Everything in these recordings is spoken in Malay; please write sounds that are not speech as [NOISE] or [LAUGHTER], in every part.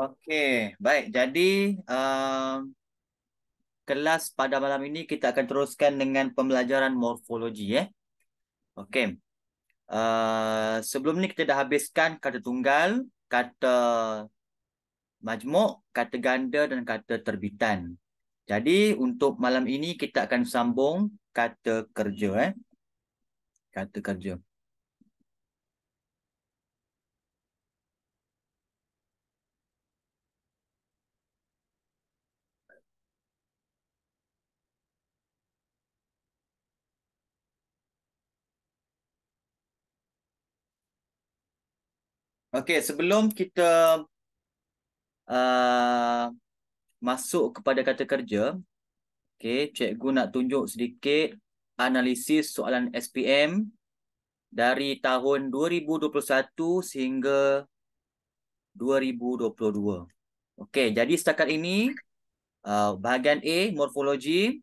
Okey, baik. Jadi um, kelas pada malam ini kita akan teruskan dengan pembelajaran morfologi. Eh? Okey. Uh, sebelum ni kita dah habiskan kata tunggal, kata majmuk, kata ganda dan kata terbitan. Jadi untuk malam ini kita akan sambung kata kerja. Eh? Kata kerja. Okey, sebelum kita uh, masuk kepada kata kerja, okey, cikgu nak tunjuk sedikit analisis soalan SPM dari tahun 2021 sehingga 2022. Okey, jadi setakat ini uh, bahagian A morfologi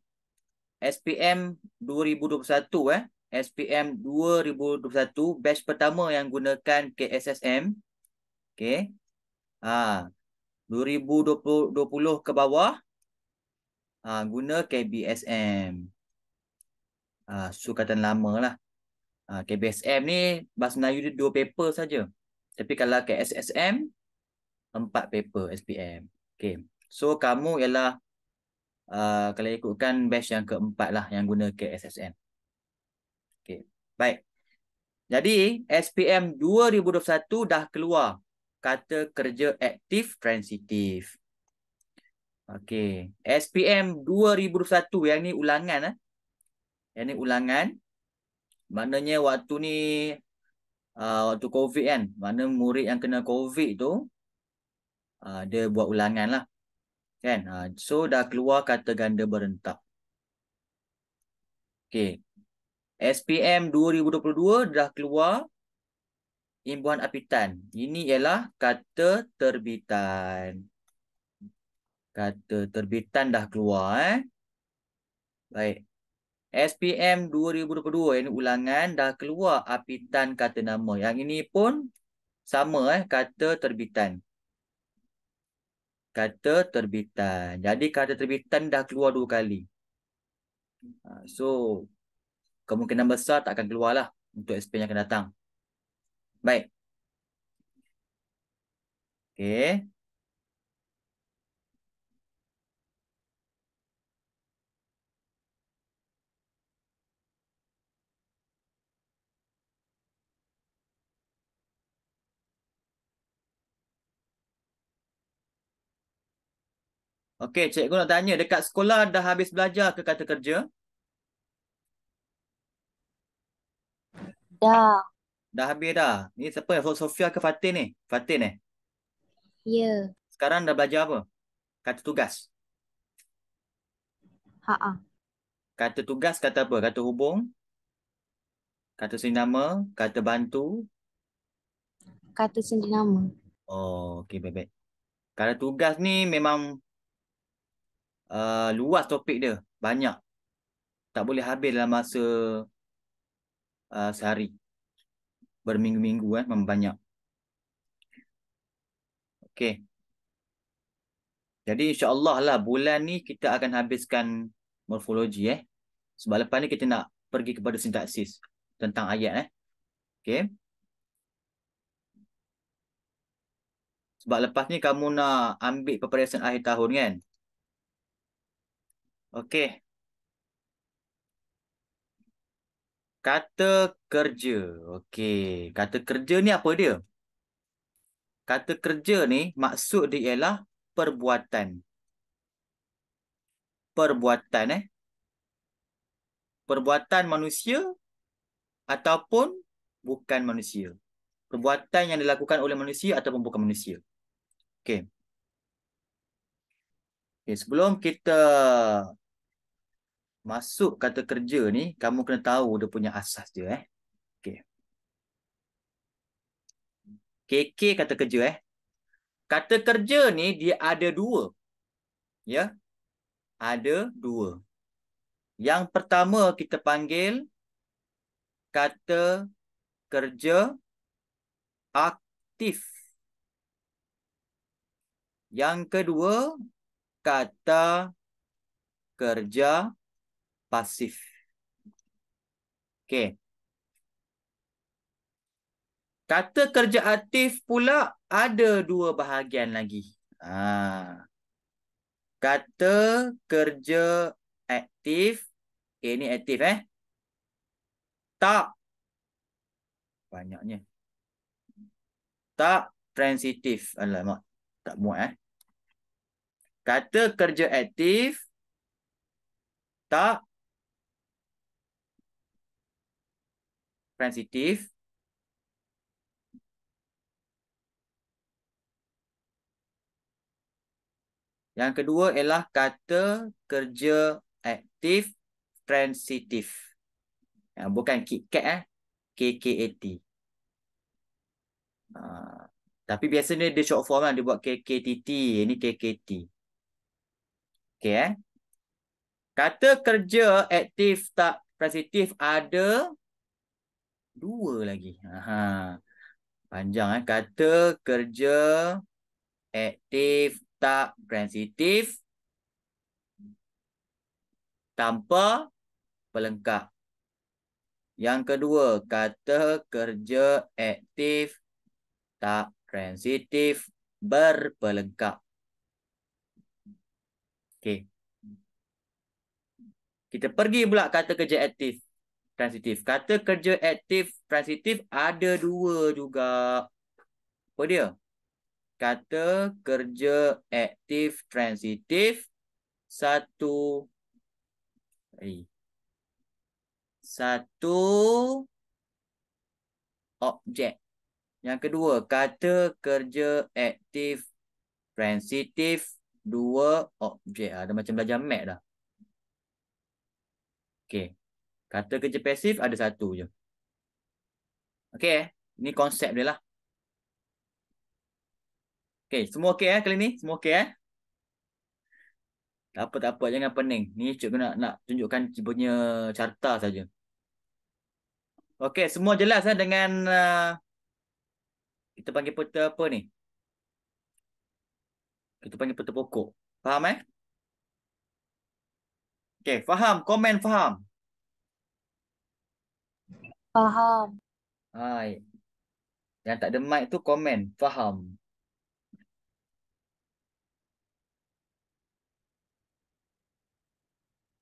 SPM 2021 eh SPM 2021 batch pertama yang gunakan KSSM. Okey. Ha 2020 ke bawah ha, guna KBSM. Ha, sukatan kataan lama lah. Ha, KBSM ni bahasa Melayu dia dua paper saja. Tapi kalau KSSM, empat paper SPM. Okay. So kamu ialah uh, kalau ikutkan batch yang keempat lah yang guna KSSM. Baik. Jadi SPM 2021 dah keluar kata kerja aktif transitif. Okey, SPM 2021 yang ni ulangan ah. Yang ni ulangan. Maknanya waktu ni uh, waktu COVID kan, mana murid yang kena COVID tu uh, dia buat ulangan lah. Kan? Uh, so dah keluar kata ganda berentak. Okey, SPM 2022 dah keluar imbuhan apitan. Ini ialah kata terbitan. Kata terbitan dah keluar. Eh? Baik. SPM 2022, ini ulangan, dah keluar apitan kata nama. Yang ini pun sama, eh? kata terbitan. Kata terbitan. Jadi kata terbitan dah keluar dua kali. Ha, so, kemungkinan besar tak akan keluarlah untuk experience yang akan datang. Baik. Okay. Okey, cikgu nak tanya dekat sekolah dah habis belajar ke kata kerja? Dah. Dah habis dah. Ni siapa? Sofia ke Fatin ni? Fatin eh? Ya. Yeah. Sekarang dah belajar apa? Kata tugas. Ha, ha Kata tugas kata apa? Kata hubung. Kata nama, kata bantu. Kata nama. Oh, okey baik, Kata tugas ni memang uh, luas topik dia, banyak. Tak boleh habis dalam masa uh, sehari berminggu-minggu kan membanyak okey jadi insya Allah lah bulan ni kita akan habiskan morfologi eh sebab lepas ni kita nak pergi kepada sintaksis tentang ayat eh okey sebab lepas ni kamu nak ambil preparation akhir tahun kan okey Kata kerja. Okey. Kata kerja ni apa dia? Kata kerja ni maksud dia ialah perbuatan. Perbuatan eh. Perbuatan manusia ataupun bukan manusia. Perbuatan yang dilakukan oleh manusia ataupun bukan manusia. Okey. Okay, sebelum kita masuk kata kerja ni kamu kena tahu dia punya asas dia eh. Okey. KK kata kerja eh. Kata kerja ni dia ada dua. Ya. Ada dua. Yang pertama kita panggil kata kerja aktif. Yang kedua kata kerja aktif pasif. Okey. Kata kerja aktif pula ada dua bahagian lagi. Ha. Kata kerja aktif. Okay, eh, ini aktif eh. Tak. Banyaknya. Tak transitif. Alamak. Tak muat eh. Kata kerja aktif. Tak transitif Yang kedua ialah kata kerja aktif transitif. Ya, bukan KitKat eh. KKAT. Ha, tapi biasanya dia short form lah. Dia buat KKTT. Ini KKT. Okay eh. Kata kerja aktif tak transitif ada Dua lagi. Aha. Panjang eh. Kata kerja aktif tak transitif tanpa pelengkap. Yang kedua, kata kerja aktif tak transitif berpelengkap. Okay. Kita pergi pula kata kerja aktif transitif. Kata kerja aktif transitif ada dua juga. Apa dia? Kata kerja aktif transitif satu eh, satu objek. Yang kedua, kata kerja aktif transitif dua objek. Ada ah, macam belajar mat dah. Okey, Kata kerja pasif ada satu je. Okey, ni konsep dia lah. Okey, semua okey eh kali ni? Semua okey eh? Tak apa tak apa jangan pening. Ni cikgu nak nak tunjukkan cibunya carta saja. Okey, semua jelas eh dengan uh, kita panggil peta apa ni? Kita panggil peta pokok. Faham eh? Okey, faham, komen faham. Faham. Hai. Yang tak ada mic tu komen. Faham.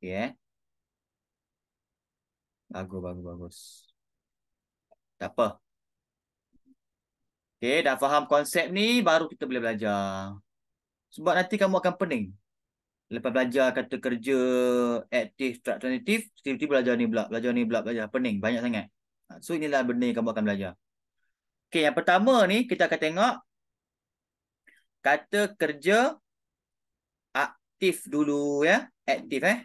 Okay eh. Bagus, bagus, bagus. Tak apa. Okay, dah faham konsep ni baru kita boleh belajar. Sebab nanti kamu akan pening. Lepas belajar kata kerja aktif, traktif, tiba-tiba belajar ni pula, belajar ni pula, belajar pening, banyak sangat. So inilah benda yang kamu akan belajar. Okay, yang pertama ni kita akan tengok kata kerja aktif dulu ya, aktif eh.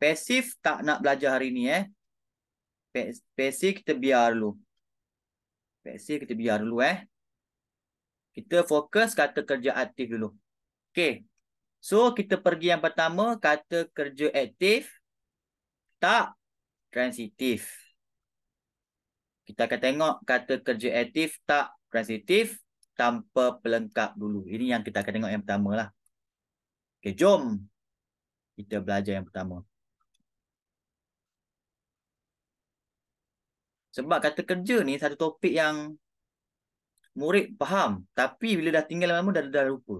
Pasif tak nak belajar hari ni eh. Pasif kita biar dulu. Pasif kita biar dulu eh. Kita fokus kata kerja aktif dulu. Okay, So kita pergi yang pertama kata kerja aktif tak transitif. Kita akan tengok kata kerja aktif tak transitif tanpa pelengkap dulu. Ini yang kita akan tengok yang pertama lah. Okay, jom kita belajar yang pertama. Sebab kata kerja ni satu topik yang murid faham. Tapi bila dah tinggal lama-lama dah, dah, dah lupa.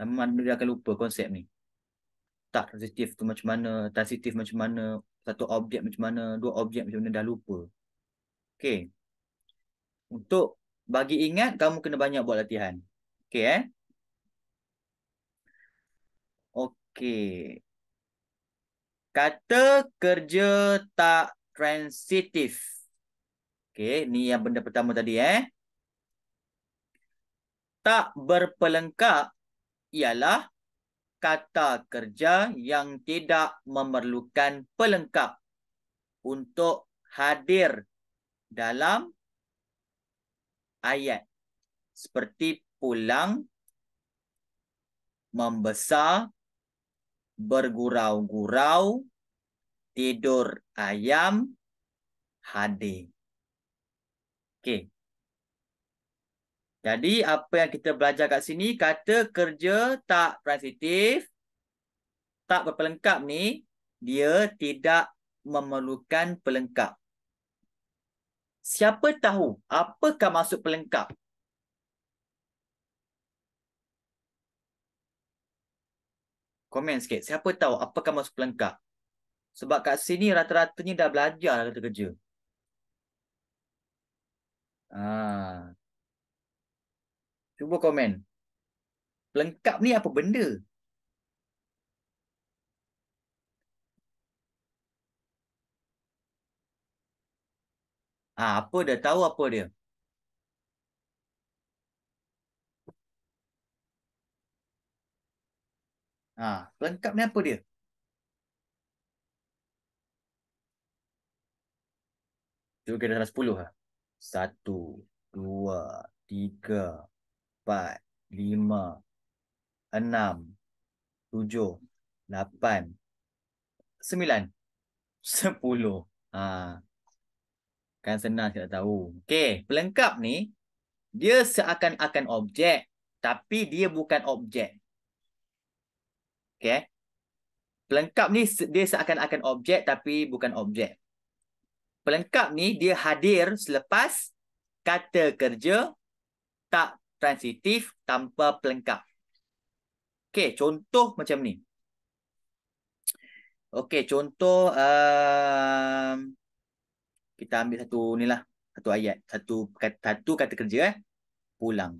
Lama-lama dia akan lupa konsep ni. Tak transitif tu macam mana, transitif macam mana, satu objek macam mana, dua objek macam mana dah lupa. Okey. Untuk bagi ingat kamu kena banyak buat latihan. Okey eh. Okey. Kata kerja tak transitif. Okey, ni yang benda pertama tadi eh. Tak berpelengkap ialah kata kerja yang tidak memerlukan pelengkap untuk hadir dalam ayat seperti pulang membesar bergurau-gurau tidur ayam hadir Okay. Jadi apa yang kita belajar kat sini, kata kerja tak transitif, tak berpelengkap ni, dia tidak memerlukan pelengkap. Siapa tahu apakah maksud pelengkap? Komen sikit. Siapa tahu apakah maksud pelengkap? Sebab kat sini rata-ratanya dah belajar kata kerja. Ah. Cuba komen. Pelengkap ni apa benda? Ah, apa dia tahu apa dia? Ah, pelengkap ni apa dia? Cuba kita dalam 10 lah. 1 2 3 empat, lima, enam, tujuh, lapan, sembilan, [LAUGHS] sepuluh. Ha. Kan senang kita tahu. Okey, pelengkap ni, dia seakan-akan objek, tapi dia bukan objek. Okey. Pelengkap ni, dia seakan-akan objek, tapi bukan objek. Pelengkap ni, dia hadir selepas kata kerja, tak transitif tanpa pelengkap. Okey, contoh macam ni. Okey, contoh um, kita ambil satu ni lah. Satu ayat. Satu, satu kata kerja. Eh. Pulang.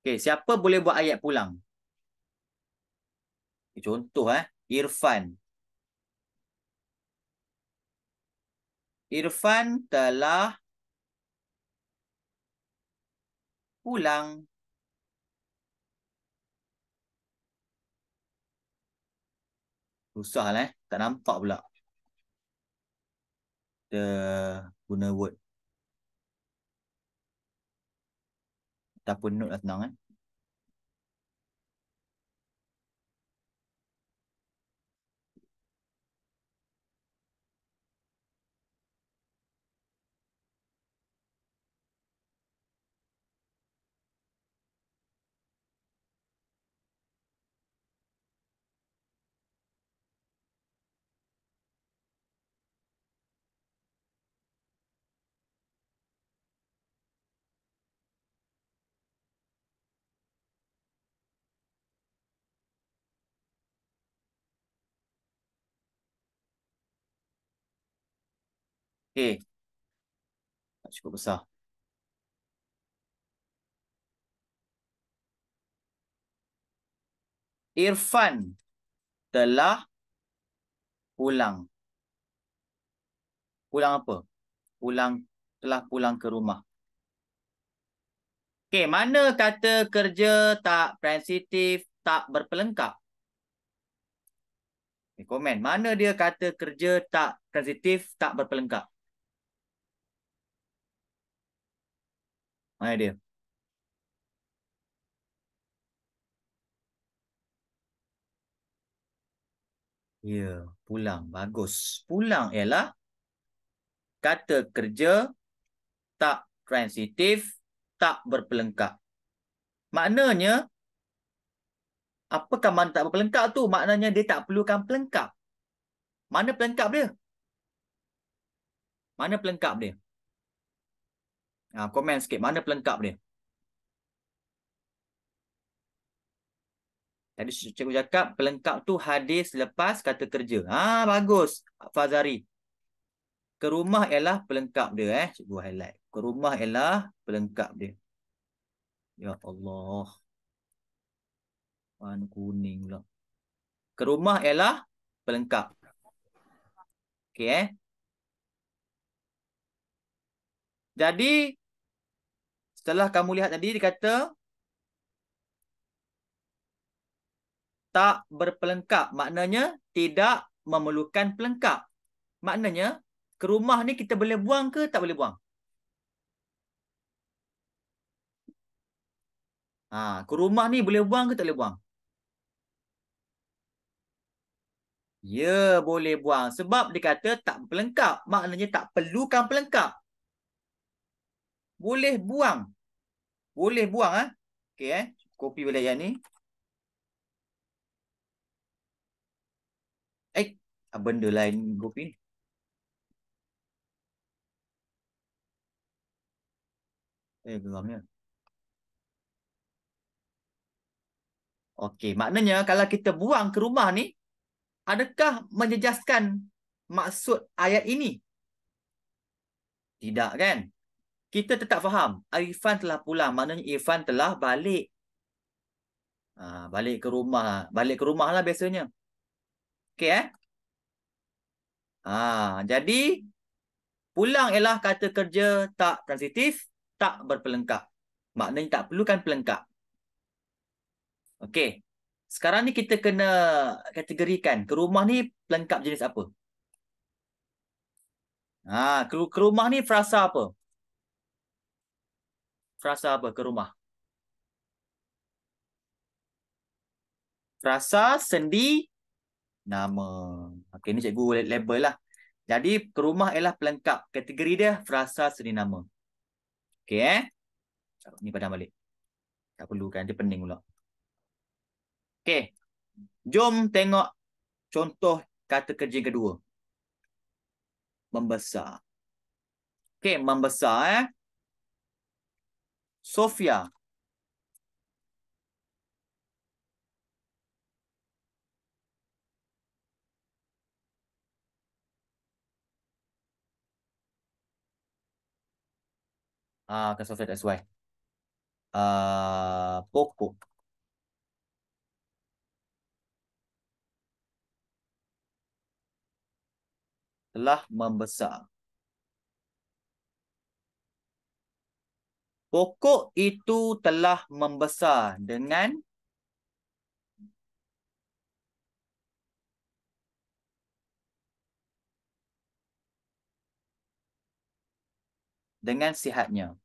Okay siapa boleh buat ayat pulang? Contoh eh, Irfan. Irfan telah pulang. Susah lah eh. Tak nampak pula. Kita guna word. Ataupun note lah senang Eh? Okey. Cukup besar. Irfan telah pulang. Pulang apa? Pulang telah pulang ke rumah. Okey, mana kata kerja tak transitif, tak berpelengkap? Okay, komen, mana dia kata kerja tak transitif, tak berpelengkap? my idea. Ya, yeah, pulang. Bagus. Pulang ialah kata kerja tak transitif, tak berpelengkap. Maknanya, apakah mana tak berpelengkap tu? Maknanya dia tak perlukan pelengkap. Mana pelengkap dia? Mana pelengkap dia? Ha, komen sikit. Mana pelengkap dia? Tadi cikgu cakap pelengkap tu hadis lepas kata kerja. Ha, bagus. Fazari. Ke rumah ialah pelengkap dia. eh Cikgu highlight. Ke rumah ialah pelengkap dia. Ya Allah. warna kuning pula. Ke rumah ialah pelengkap. Okay eh. Jadi Setelah kamu lihat tadi dia kata tak berpelengkap. Maknanya tidak memerlukan pelengkap. Maknanya ke rumah ni kita boleh buang ke tak boleh buang? Ha, ke rumah ni boleh buang ke tak boleh buang? Ya, boleh buang. Sebab dia kata tak pelengkap. Maknanya tak perlukan pelengkap boleh buang. Boleh buang ah. Okey eh. Copy balik yang ni. Eh, ah, benda lain kopi. ni. Eh, geramnya. Okey, maknanya kalau kita buang ke rumah ni, adakah menjejaskan maksud ayat ini? Tidak kan? kita tetap faham Irfan telah pulang maknanya Irfan telah balik ha, balik ke rumah balik ke rumah lah biasanya Okay. eh ha, jadi pulang ialah kata kerja tak transitif tak berpelengkap maknanya tak perlukan pelengkap Okay. sekarang ni kita kena kategorikan ke rumah ni pelengkap jenis apa ha ke rumah ni frasa apa frasa apa ke rumah? Frasa sendi nama. Okey, ni cikgu label lah. Jadi, ke rumah ialah pelengkap. Kategori dia, frasa sendi nama. Okey, eh? ni padam balik. Tak perlu kan, dia pening pula. Okey. Jom tengok contoh kata kerja kedua. Membesar. Okey, membesar eh. Sofia. Ah, kan Sofia that's why. Ah, uh, Poco. Telah membesar. Pokok itu telah membesar dengan dengan sihatnya.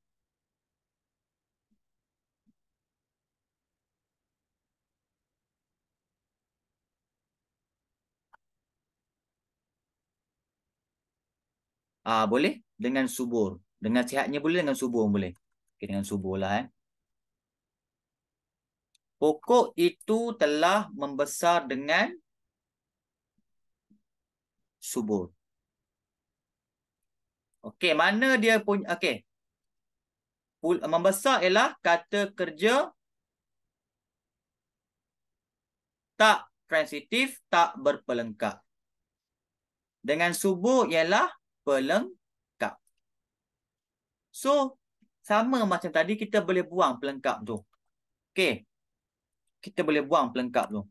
Ah boleh dengan subur, dengan sihatnya boleh dengan subur boleh dengan subuh lah. Eh. Pokok itu telah membesar dengan subur. Okey, mana dia punya... Okey. Membesar ialah kata kerja tak transitif, tak berpelengkap. Dengan subur ialah pelengkap. So, sama macam tadi kita boleh buang pelengkap tu. Okey. Kita boleh buang pelengkap tu.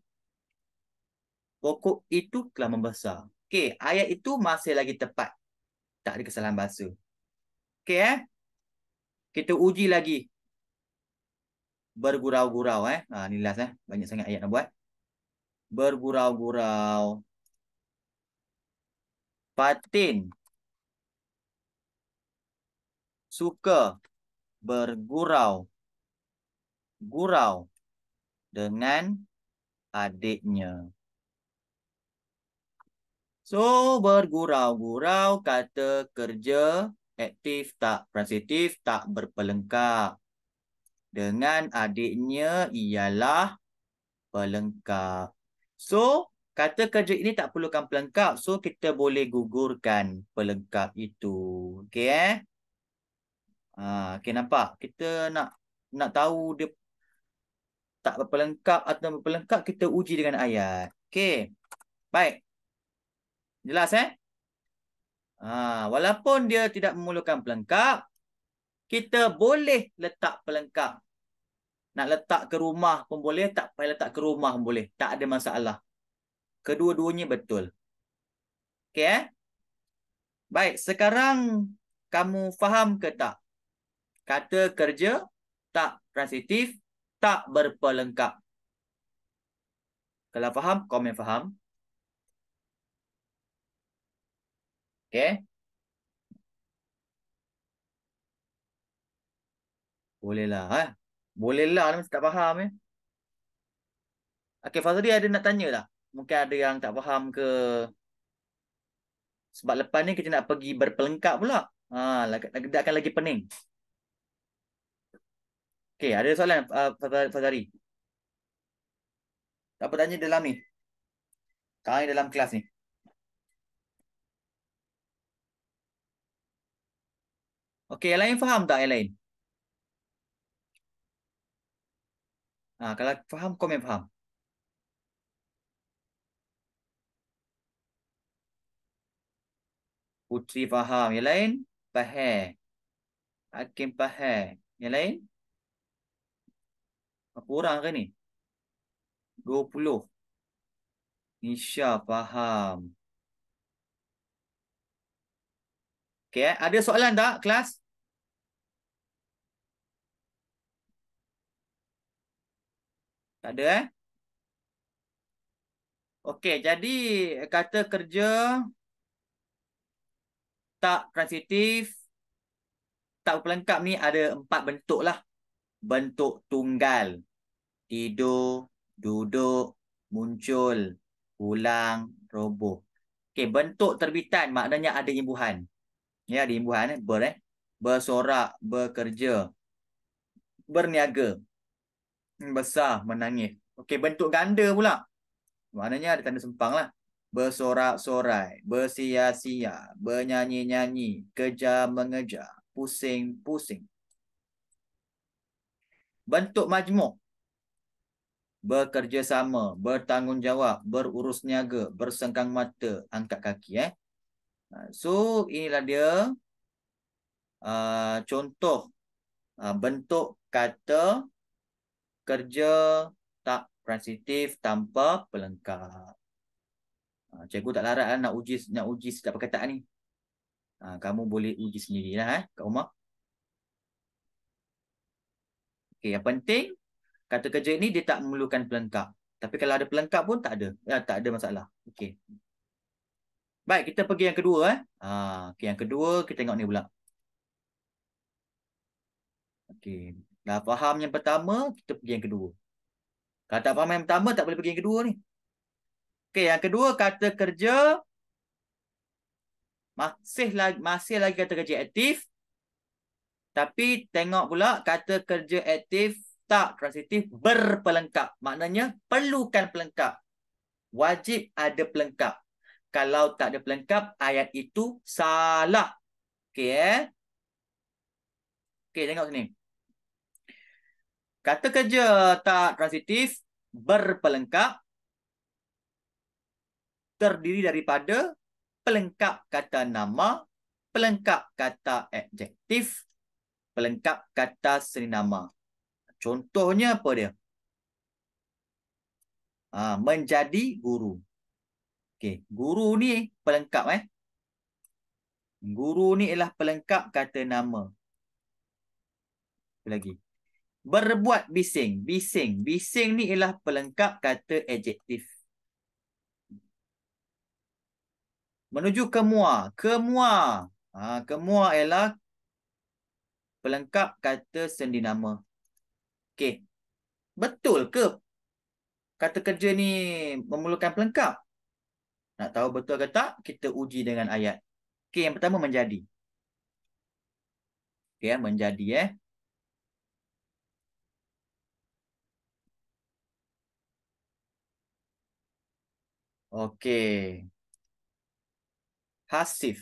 Pokok itu telah membesar. Okey, ayat itu masih lagi tepat. Tak ada kesalahan bahasa. Okey eh. Kita uji lagi. Bergurau-gurau eh. Ha ni last eh. Banyak sangat ayat nak buat. Bergurau-gurau. Patin. Suka bergurau. Gurau dengan adiknya. So, bergurau-gurau kata kerja aktif tak transitif tak berpelengkap. Dengan adiknya ialah pelengkap. So, kata kerja ini tak perlukan pelengkap. So, kita boleh gugurkan pelengkap itu. Okay, eh? Ha, okay, nampak? Kita nak nak tahu dia tak berapa lengkap atau berapa lengkap, kita uji dengan ayat. Okay. Baik. Jelas, eh? Ha, walaupun dia tidak memerlukan pelengkap, kita boleh letak pelengkap. Nak letak ke rumah pun boleh, tak payah letak ke rumah pun boleh. Tak ada masalah. Kedua-duanya betul. Okay, eh? Baik, sekarang kamu faham ke tak? kata kerja tak transitif, tak berpelengkap. Kalau faham, komen faham. Okay. Bolehlah. Eh? Bolehlah, mesti tak faham. Eh? Okay, Fazli ada nak tanya lah. Mungkin ada yang tak faham ke? Sebab lepas ni kita nak pergi berpelengkap pula. Ha, dia akan lagi pening. Okey, ada soalan uh, Fazari? Apa tanya dalam ni? Kami dalam kelas ni. Okey, yang lain faham tak yang lain? Ah, ha, kalau faham komen faham. Putri faham, yang lain? Faham. Hakim faham, yang lain? Berapa orang kan ni? 20. Nisha faham. Okay, eh, ada soalan tak kelas? Tak ada eh? Okey, jadi kata kerja tak transitif, tak pelengkap ni ada empat bentuk lah bentuk tunggal. Tidur, duduk, muncul, pulang roboh. Okey, bentuk terbitan maknanya ada imbuhan. Ya, ada imbuhan eh? ber eh? bersorak, bekerja, berniaga. Besar, menangis. Okey, bentuk ganda pula. Maknanya ada tanda sempang lah. Bersorak-sorai, bersia-sia, bernyanyi-nyanyi, kejar-mengejar, pusing-pusing bentuk majmuk bekerjasama bertanggungjawab berurus niaga bersengkang mata angkat kaki eh ha, so inilah dia uh, contoh uh, bentuk kata kerja tak transitif tanpa pelengkap uh, cikgu tak larat lah nak uji nak uji setiap perkataan ni uh, kamu boleh uji sendirilah eh kat rumah Okey, yang penting kata kerja ini dia tak memerlukan pelengkap. Tapi kalau ada pelengkap pun tak ada. Ya, tak ada masalah. Okey. Baik, kita pergi yang kedua eh. Ha, okay, yang kedua kita tengok ni pula. Okey. Dah faham yang pertama, kita pergi yang kedua. Kata tak faham yang pertama, tak boleh pergi yang kedua ni. Okey, yang kedua kata kerja masih lagi, masih lagi kata kerja aktif tapi tengok pula kata kerja aktif tak transitif berpelengkap. Maknanya perlukan pelengkap. Wajib ada pelengkap. Kalau tak ada pelengkap, ayat itu salah. Okey eh. Okey tengok sini. Kata kerja tak transitif berpelengkap terdiri daripada pelengkap kata nama, pelengkap kata adjektif pelengkap kata seni nama. Contohnya apa dia? Ha, menjadi guru. Okey, guru ni pelengkap eh. Guru ni ialah pelengkap kata nama. Apa lagi? Berbuat bising. Bising. Bising ni ialah pelengkap kata adjektif. Menuju kemua. Kemua. Ha, kemua ialah pelengkap kata sendi nama. Okey. Betul ke kata kerja ni memerlukan pelengkap? Nak tahu betul ke tak? Kita uji dengan ayat. Okey, yang pertama menjadi. Okey, eh, menjadi eh. Okey. Hasif.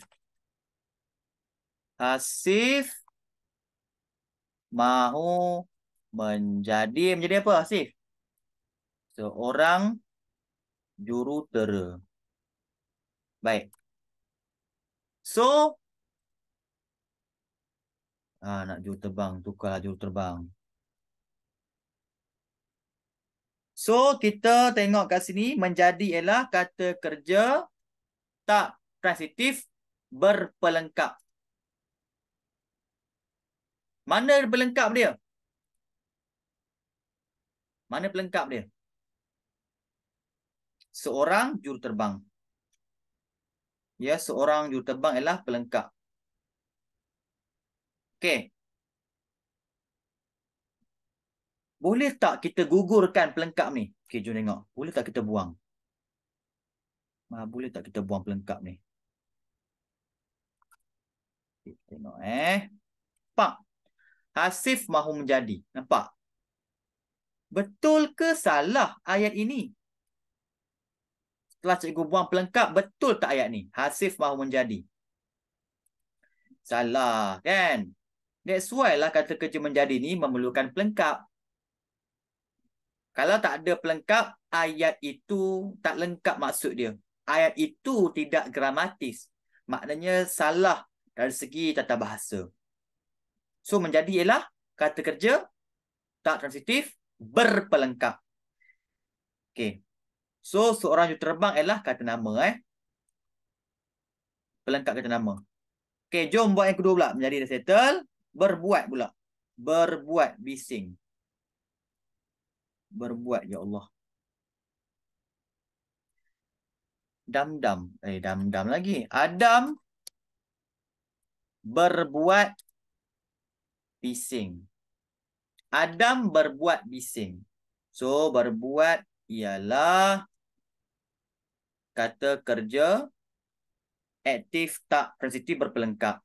Hasif mahu menjadi menjadi apa Asif? Seorang jurutera. Baik. So Ah nak juruterbang, tukarlah juruterbang. So kita tengok kat sini menjadi ialah kata kerja tak transitif berpelengkap. Mana pelengkap dia? Mana pelengkap dia? Seorang juruterbang. Ya, seorang juruterbang ialah pelengkap. Okey. Boleh tak kita gugurkan pelengkap ni? Okey, jom tengok. Boleh tak kita buang? Boleh tak kita buang pelengkap ni? Okay, tengok eh. Pak. Hasif mahu menjadi. Nampak? Betul ke salah ayat ini? Setelah cikgu buang pelengkap, betul tak ayat ni? Hasif mahu menjadi. Salah, kan? That's why lah kata kerja menjadi ni memerlukan pelengkap. Kalau tak ada pelengkap, ayat itu tak lengkap maksud dia. Ayat itu tidak gramatis. Maknanya salah dari segi tata bahasa. So menjadi ialah kata kerja tak transitif berpelengkap. Okay. So seorang yang terbang ialah kata nama eh. Pelengkap kata nama. Okay jom buat yang kedua pula. Menjadi dah settle. Berbuat pula. Berbuat bising. Berbuat ya Allah. Dam-dam. Eh dam-dam lagi. Adam. Berbuat bising. Adam berbuat bising. So berbuat ialah kata kerja aktif tak positif berpelengkap.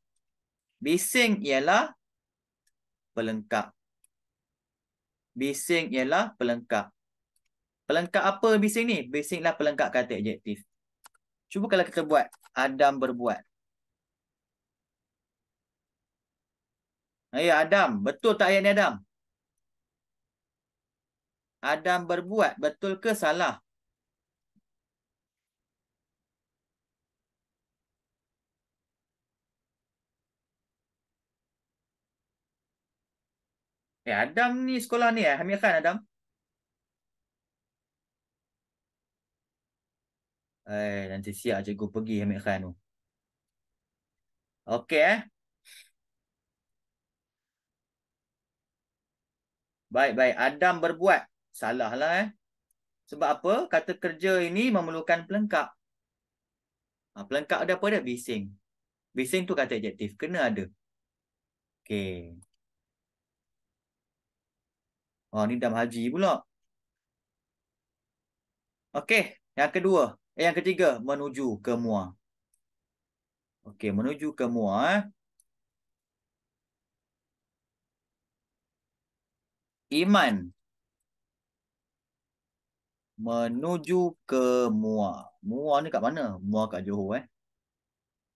Bising ialah pelengkap. Bising ialah pelengkap. Pelengkap apa bising ni? Bising lah pelengkap kata adjektif. Cuba kalau kita buat. Adam berbuat. Ya, Adam. Betul tak ayat ni Adam? Adam berbuat. Betul ke salah? Eh, Adam ni sekolah ni. Eh? Amirkan Adam. Eh, nanti siap cikgu pergi Amirkan tu. Okey eh. Baik-baik. Adam berbuat. Salahlah eh. Sebab apa? Kata kerja ini memerlukan pelengkap. Ha, pelengkap ada apa dia? Bising. Bising tu kata adjektif. Kena ada. Okay. Oh, ni dam haji pula. Okay. Yang kedua. Eh, yang ketiga. Menuju ke mua. Okay. Menuju ke mua eh. iman menuju ke mua. Mua ni kat mana? Mua kat Johor eh.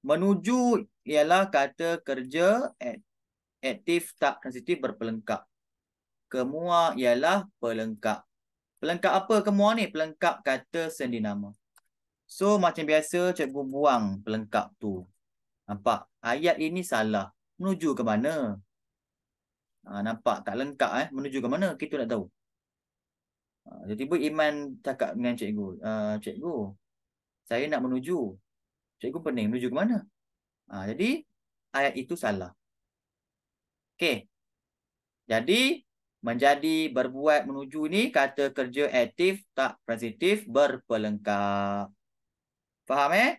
Menuju ialah kata kerja aktif tak transitif berpelengkap. Kemua ialah pelengkap. Pelengkap apa kemua ni? Pelengkap kata sendinama. So macam biasa cikgu buang pelengkap tu. Nampak? Ayat ini salah. Menuju ke mana? Ha, nampak tak lengkap eh. Menuju ke mana kita nak tahu. Ha, tiba-tiba Iman cakap dengan cikgu. Uh, cikgu, saya nak menuju. Cikgu pening. Menuju ke mana? Ha, jadi, ayat itu salah. Okay, Jadi, menjadi berbuat menuju ni kata kerja aktif tak positif berpelengkap. Faham eh?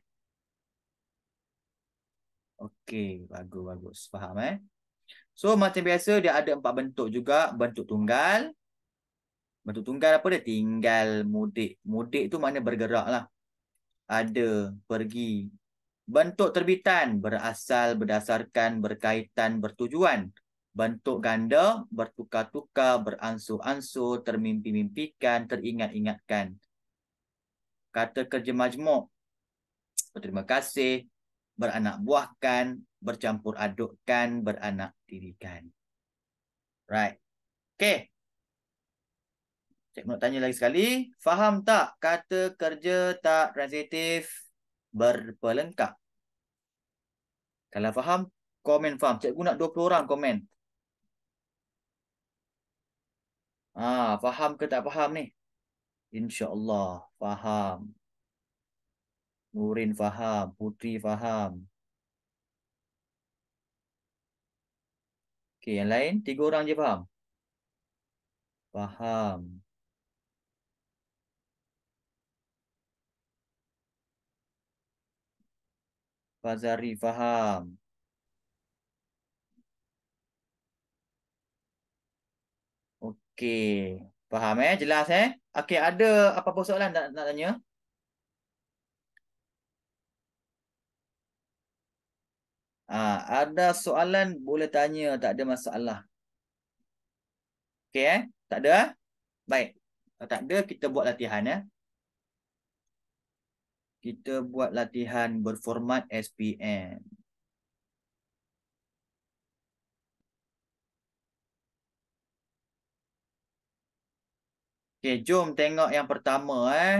Okey, bagus-bagus. Faham eh? So macam biasa dia ada empat bentuk juga. Bentuk tunggal. Bentuk tunggal apa dia? Tinggal mudik. Mudik tu maknanya bergerak lah. Ada, pergi. Bentuk terbitan. Berasal, berdasarkan, berkaitan, bertujuan. Bentuk ganda. Bertukar-tukar, beransur-ansur, termimpi-mimpikan, teringat-ingatkan. Kata kerja majmuk. Terima kasih, beranak buahkan, bercampur adukkan, beranak tirikan. Right. Okay. Cikgu nak tanya lagi sekali. Faham tak kata kerja tak transitif berpelengkap? Kalau faham, komen faham. Cikgu nak 20 orang komen. Ah, faham ke tak faham ni? InsyaAllah faham. Nurin faham, Putri faham. Okey, yang lain tiga orang je faham. Faham. Fazari faham. Okey, faham eh? Jelas eh? Okey, ada apa-apa soalan nak, nak tanya? Ha, ada soalan boleh tanya tak ada masalah. Okey eh? Tak ada? Eh? Baik. Kalau tak ada kita buat latihan Eh? Kita buat latihan berformat SPM. Okey, jom tengok yang pertama eh.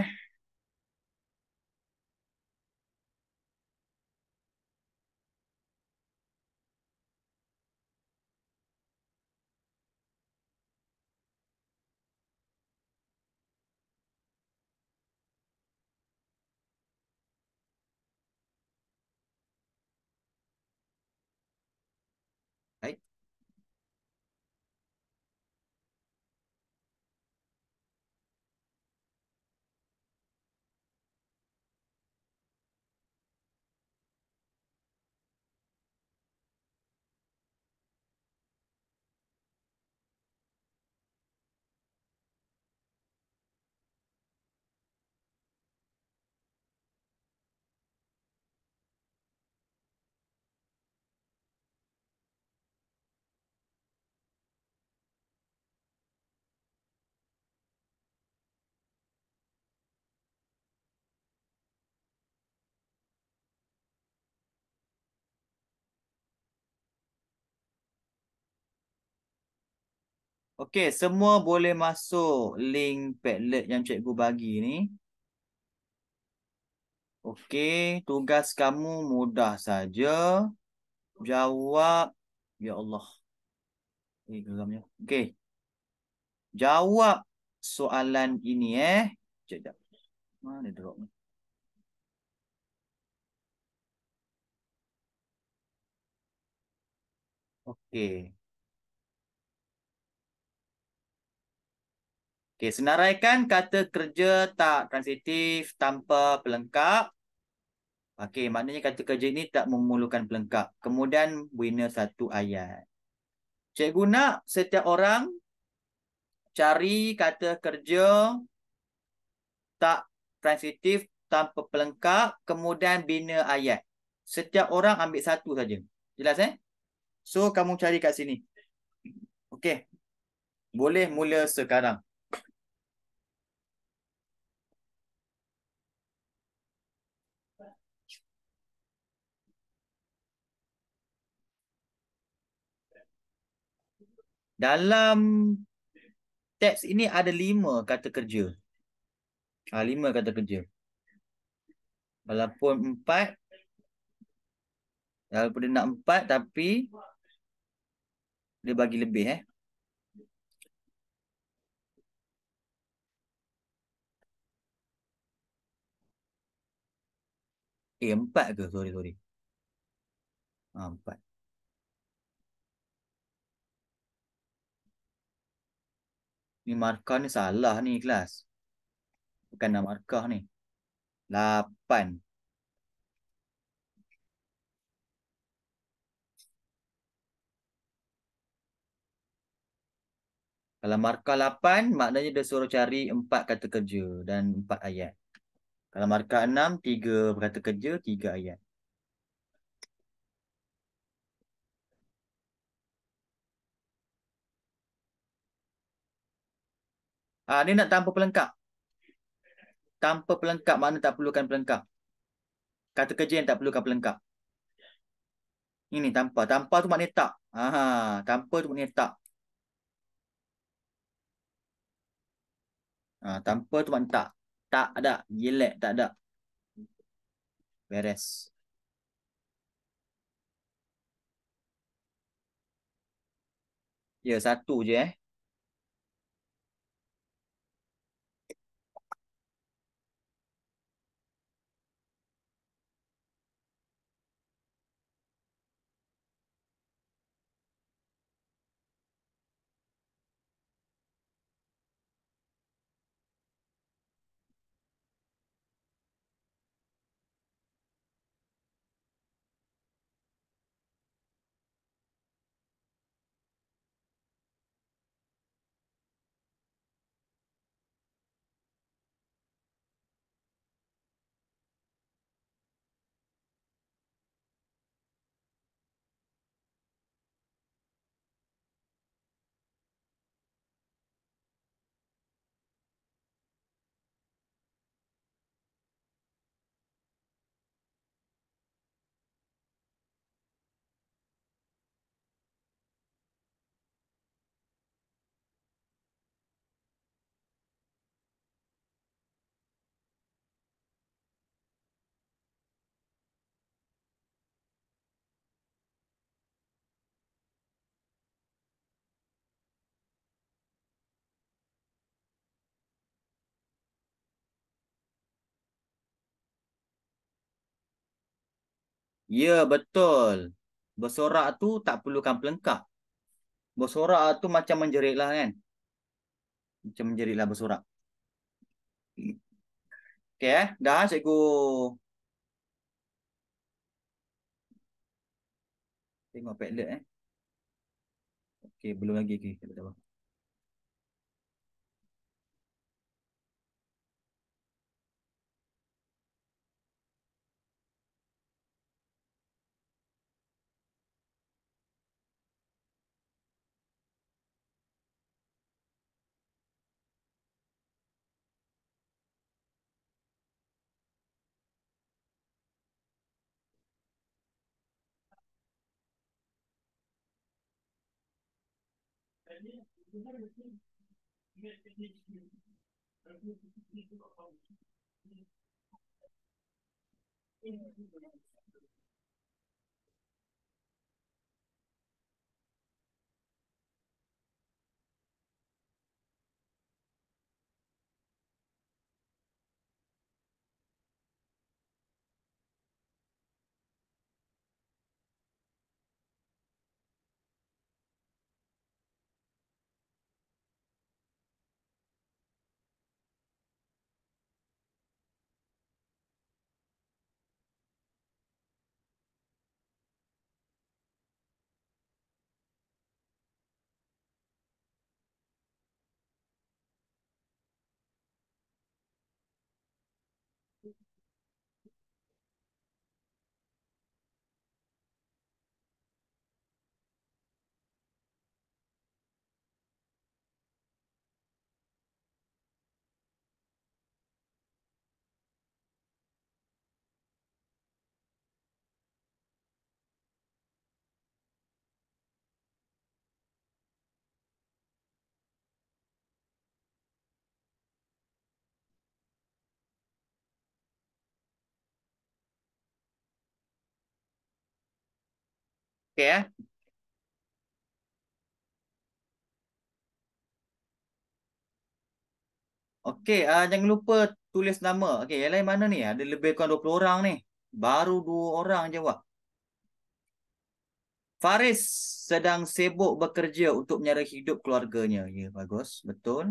Okey, semua boleh masuk link Padlet yang cikgu bagi ni. Okey, tugas kamu mudah saja. Jawab ya Allah. Eh, geramnya. Okey. Jawab soalan ini eh. Jap. Mana drop ni? Okey. Okey, senaraikan kata kerja tak transitif tanpa pelengkap. Okey, maknanya kata kerja ini tak memerlukan pelengkap. Kemudian bina satu ayat. Cikgu nak setiap orang cari kata kerja tak transitif tanpa pelengkap kemudian bina ayat. Setiap orang ambil satu saja. Jelas eh? So kamu cari kat sini. Okey. Boleh mula sekarang. Dalam teks ini ada lima kata kerja. Ha, lima kata kerja. Walaupun empat. Walaupun dia nak empat tapi dia bagi lebih eh. Eh empat ke? Sorry, sorry. Ha, empat. Ni markah ni salah ni kelas. Bukan nak markah ni. Lapan. Kalau markah lapan, maknanya dia suruh cari empat kata kerja dan empat ayat. Kalau markah enam, tiga kata kerja, tiga ayat. Ah uh, dia nak tanpa pelengkap. Tanpa pelengkap mana tak perlukan pelengkap. Kata kerja yang tak perlukan pelengkap. Ini tanpa. Tanpa tu maknanya tak. Aha, ha, tanpa tu maknanya tak. Ah tanpa tu maknanya tak. Tak ada, gilek tak ada. Beres. Ya, satu je eh. Ya, betul. Bersorak tu tak perlukan pelengkap. Bersorak tu macam menjeritlah kan. Macam menjeritlah bersorak. Okay, eh? dah cikgu. Tengok padlet eh. Okay, belum lagi. Okay, tak ada apa. Thank you. Okay eh. Okay, uh, ah, jangan lupa tulis nama. Okay, yang lain mana ni? Ada lebih kurang 20 orang ni. Baru 2 orang jawab. Faris sedang sibuk bekerja untuk menyara hidup keluarganya. Ya, bagus. Betul.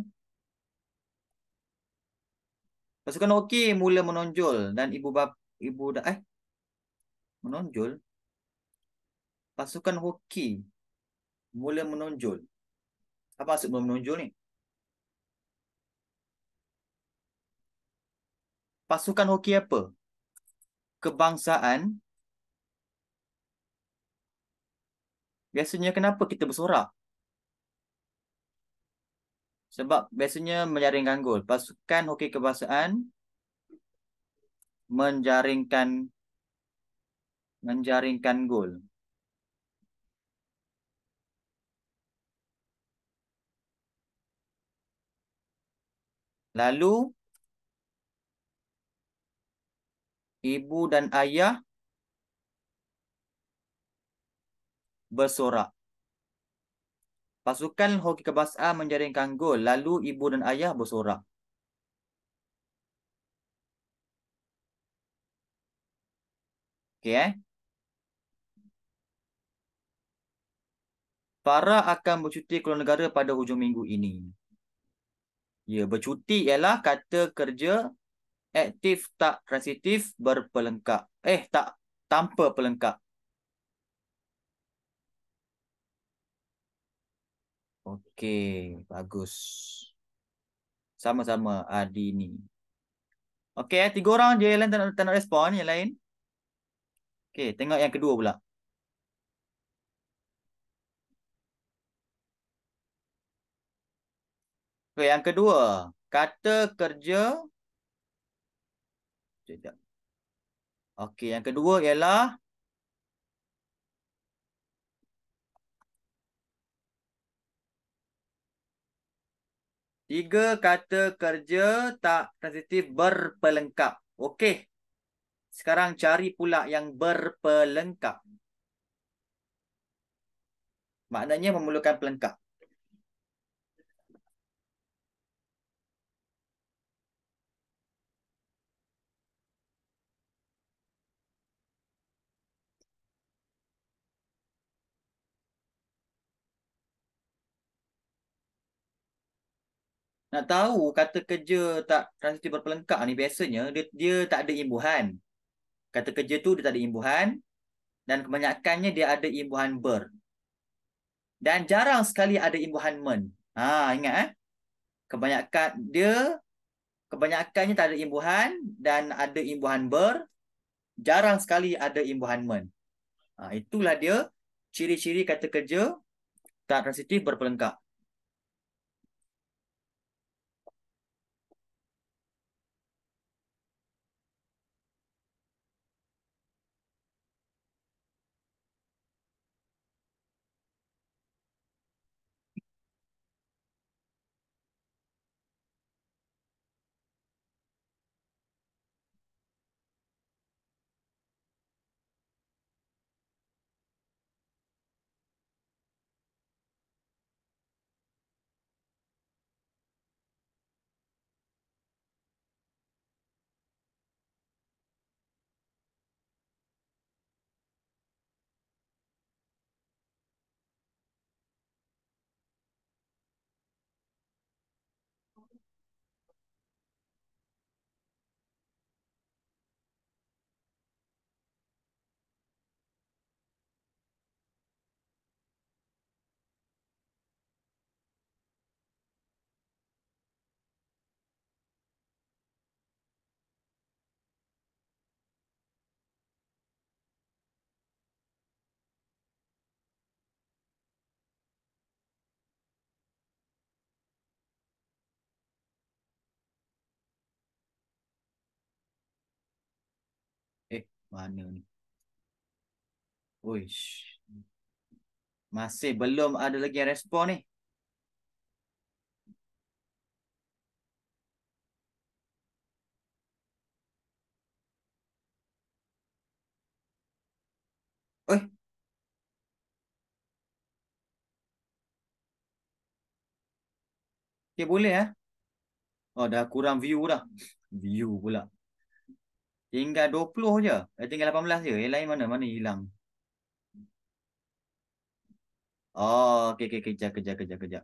Pasukan Oki mula menonjol dan ibu bap ibu dah eh menonjol pasukan hoki mula menonjol. Apa maksud mula menonjol ni? Pasukan hoki apa? Kebangsaan. Biasanya kenapa kita bersorak? Sebab biasanya menjaringkan gol. Pasukan hoki kebangsaan menjaringkan menjaringkan gol. Lalu, ibu dan ayah bersorak. Pasukan hoki kebasa menjaringkan gol. Lalu, ibu dan ayah bersorak. Okey, eh? Para akan bercuti keluar negara pada hujung minggu ini. Ya, bercuti ialah kata kerja aktif tak transitif berpelengkap. Eh, tak tanpa pelengkap. Okey, bagus. Sama-sama Adi ni. Okey, eh, tiga orang je yang lain tak nak, tak nak respon, yang lain. Okey, tengok yang kedua pula. Okay, yang kedua, kata kerja. Sekejap. Okey, yang kedua ialah. Tiga kata kerja tak transitif berpelengkap. Okey. Sekarang cari pula yang berpelengkap. Maknanya memerlukan pelengkap. nak tahu kata kerja tak transitif berpelengkap ni biasanya dia dia tak ada imbuhan. Kata kerja tu dia tak ada imbuhan dan kebanyakannya dia ada imbuhan ber. Dan jarang sekali ada imbuhan men. Ha ingat eh. Kebanyakan dia kebanyakannya tak ada imbuhan dan ada imbuhan ber. Jarang sekali ada imbuhan men. Ha, itulah dia ciri-ciri kata kerja tak transitif berpelengkap. mana ni? Uish. Masih belum ada lagi yang respon ni. Oi. Okay, boleh eh? Oh, dah kurang view dah. View pula. Tinggal 20 je. Eh, tinggal 18 je. Yang lain mana? Mana hilang? Oh, okay, okay. Kejap, kejap, kejap, kejap.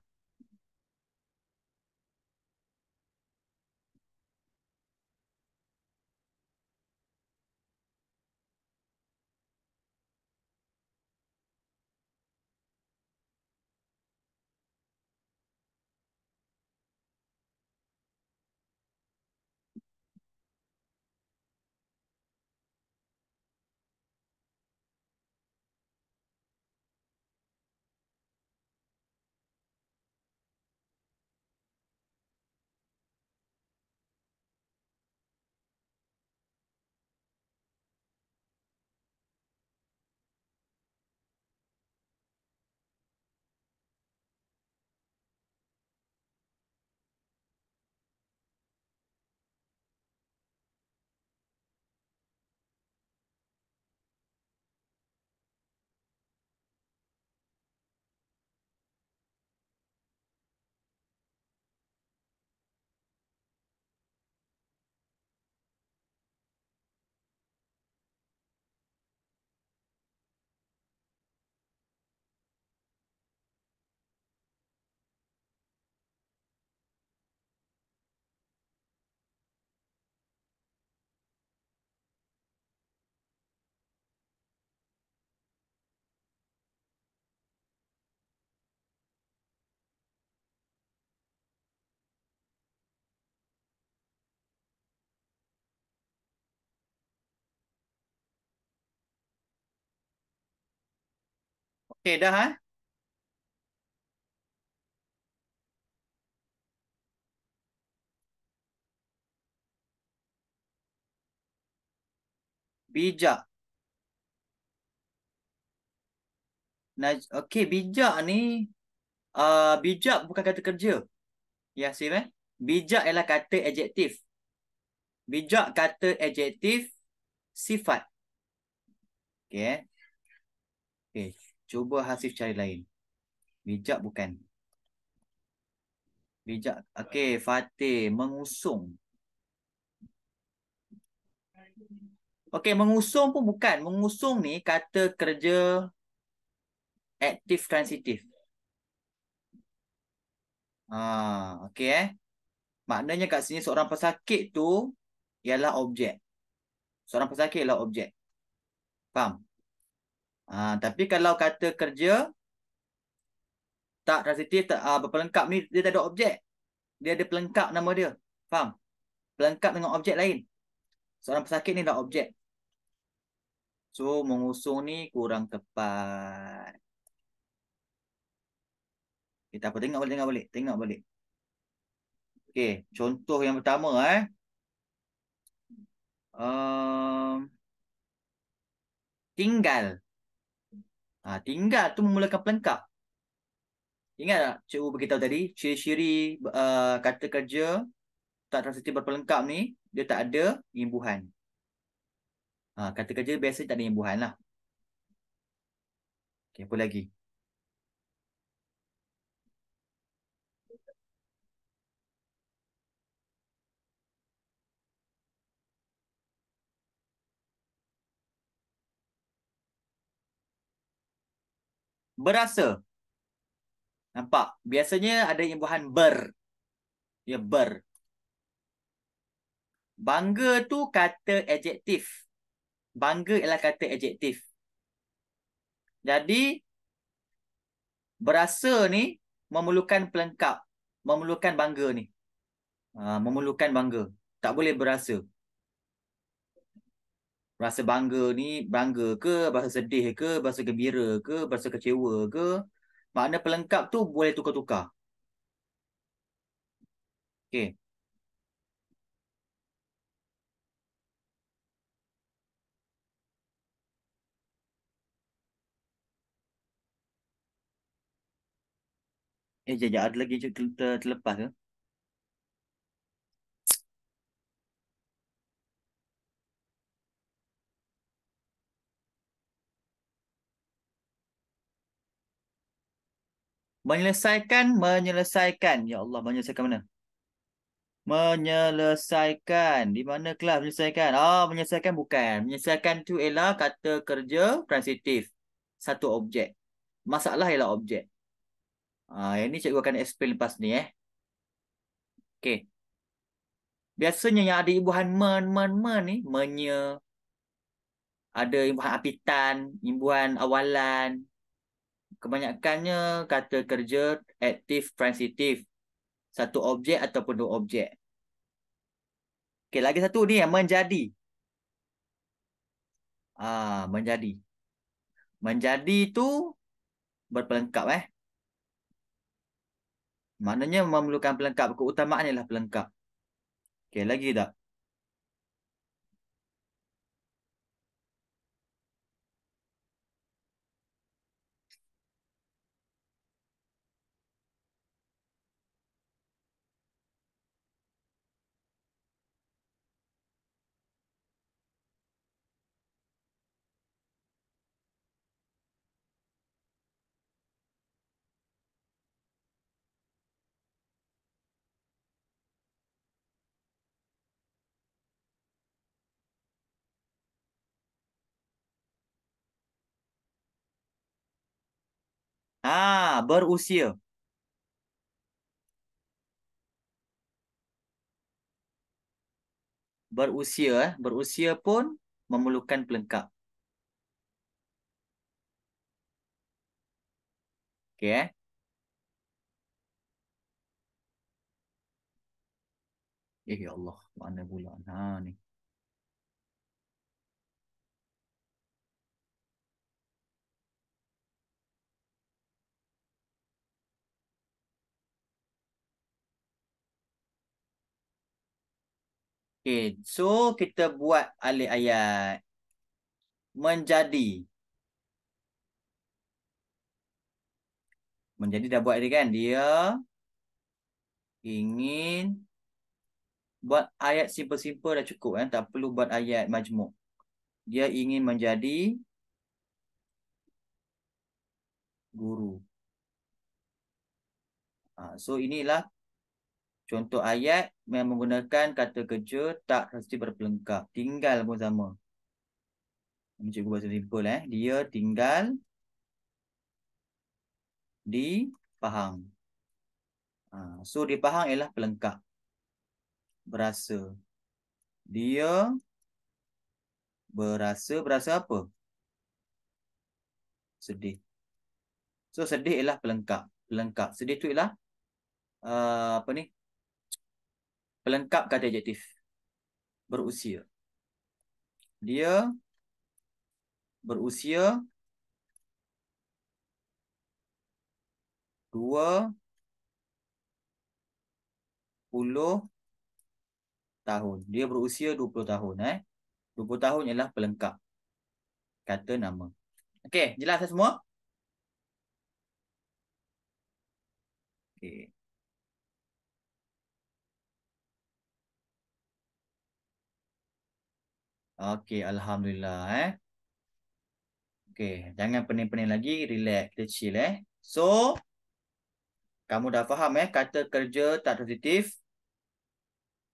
Okey dah eh. Bijak. Naj okey bijak ni uh, bijak bukan kata kerja. Ya Sim eh. Bijak ialah kata adjektif. Bijak kata adjektif sifat. Okey. Eh? okay cuba Hasif cari lain. Bijak bukan. Bijak. Okey, Fatih. Mengusung. Okey, mengusung pun bukan. Mengusung ni kata kerja aktif transitif. Ah, ha, Okey eh. Maknanya kat sini seorang pesakit tu ialah objek. Seorang pesakit ialah objek. Faham? Ha, tapi kalau kata kerja tak transitif tak uh, berpelengkap ni dia tak ada objek. Dia ada pelengkap nama dia. Faham? Pelengkap dengan objek lain. Seorang pesakit ni dah objek. So mengusung ni kurang tepat. Kita apa tengok boleh tengok balik, tengok balik. Okey, contoh yang pertama eh. Um, tinggal Ha, tinggal tu memulakan pelengkap. Ingat tak Cikgu beritahu tadi, ciri-ciri uh, kata kerja tak transitif berpelengkap ni, dia tak ada imbuhan. Ha, kata kerja biasa tak ada imbuhan lah. Okay, apa lagi? berasa. Nampak? Biasanya ada imbuhan ber. Ya, ber. Bangga tu kata adjektif. Bangga ialah kata adjektif. Jadi, berasa ni memerlukan pelengkap. Memerlukan bangga ni. Uh, memerlukan bangga. Tak boleh berasa rasa bangga ni bangga ke rasa sedih ke rasa gembira ke rasa kecewa ke makna pelengkap tu boleh tukar-tukar okey Eh, jajak Ada lagi yang terlepas ke? menyelesaikan menyelesaikan ya Allah menyelesaikan mana menyelesaikan di mana kelas menyelesaikan ah oh, menyelesaikan bukan menyelesaikan tu ialah kata kerja transitif satu objek masalah ialah objek ah ini cikgu akan explain lepas ni eh Okay. biasanya yang ada imbuhan men men men ni menye ada imbuhan apitan imbuhan awalan Kebanyakannya kata kerja aktif transitif. Satu objek ataupun dua objek. Okey, lagi satu ni yang menjadi. Ah, menjadi. Menjadi tu berpelengkap eh. Maknanya memerlukan pelengkap. Keutamaan ialah pelengkap. Okey, lagi tak? berusia. Berusia, eh. berusia pun memerlukan pelengkap. Okay. Eh. Eh ya Allah, mana bulan ha ni? Okay. So, kita buat alih ayat. Menjadi. Menjadi dah buat dia kan? Dia ingin buat ayat simple-simple dah cukup kan? Tak perlu buat ayat majmuk. Dia ingin menjadi guru. Ha, so, inilah Contoh ayat yang menggunakan kata kerja tak pasti berpelengkap. Tinggal pun sama. Macam cikgu buat simple eh. Dia tinggal di Pahang. Ha, so di Pahang ialah pelengkap. Berasa. Dia berasa. Berasa apa? Sedih. So sedih ialah pelengkap. Pelengkap. Sedih tu ialah uh, apa ni? pelengkap kata adjektif berusia dia berusia 2 10 tahun dia berusia 20 tahun eh 20 tahun ialah pelengkap kata nama okey jelas eh semua okey Okay, alhamdulillah eh. okay, jangan pening-pening lagi, relax, kita chill eh. So kamu dah faham eh kata kerja tak transitif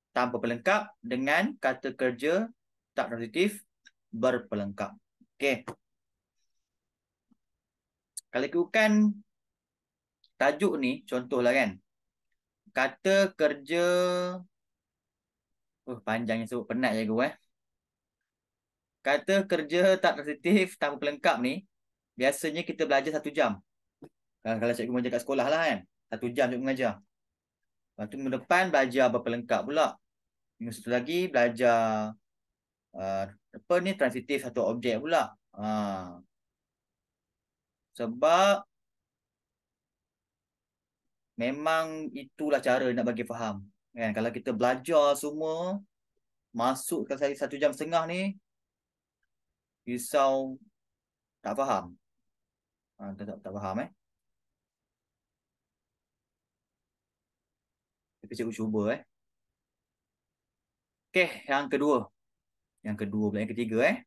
tanpa pelengkap dengan kata kerja tak transitif berpelengkap. Okay. Kalau ikutkan tajuk ni contohlah kan. Kata kerja Oh, uh, panjangnya sebut penat je aku eh. Kata kerja tak tertitif tanpa pelengkap ni, biasanya kita belajar satu jam. Ha, kalau cikgu mengajar kat sekolah lah kan. Satu jam cikgu mengajar. Lepas tu minggu depan belajar berapa lengkap pula. Minggu satu lagi belajar uh, apa ni transitif satu objek pula. Ha. Sebab memang itulah cara nak bagi faham. Kan? Kalau kita belajar semua, masuk ke satu jam setengah ni, risau tak faham. Ha, ah, tak, tak, tak faham eh. Tapi cikgu cuba eh. Okay, yang kedua. Yang kedua pula, yang ketiga eh.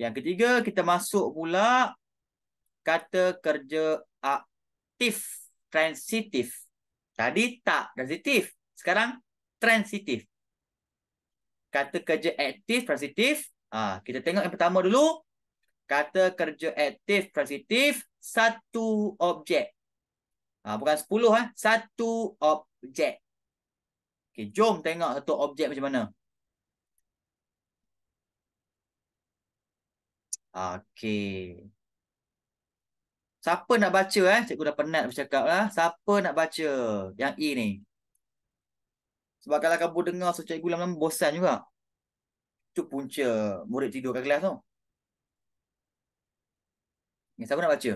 Yang ketiga, kita masuk pula kata kerja aktif, transitif. Tadi tak transitif. Sekarang transitif. Kata kerja aktif, transitif. Ha, kita tengok yang pertama dulu. Kata kerja aktif transitif satu objek. Ha, bukan sepuluh. Ha? Satu objek. Okay, jom tengok satu objek macam mana. Okay, Siapa nak baca eh? Cikgu dah penat bercakap lah. Eh? Siapa nak baca yang E ni? Sebab kalau kamu dengar so cikgu lama-lama bosan juga tu punca murid tidurkan kelas tu. Ni siapa nak baca?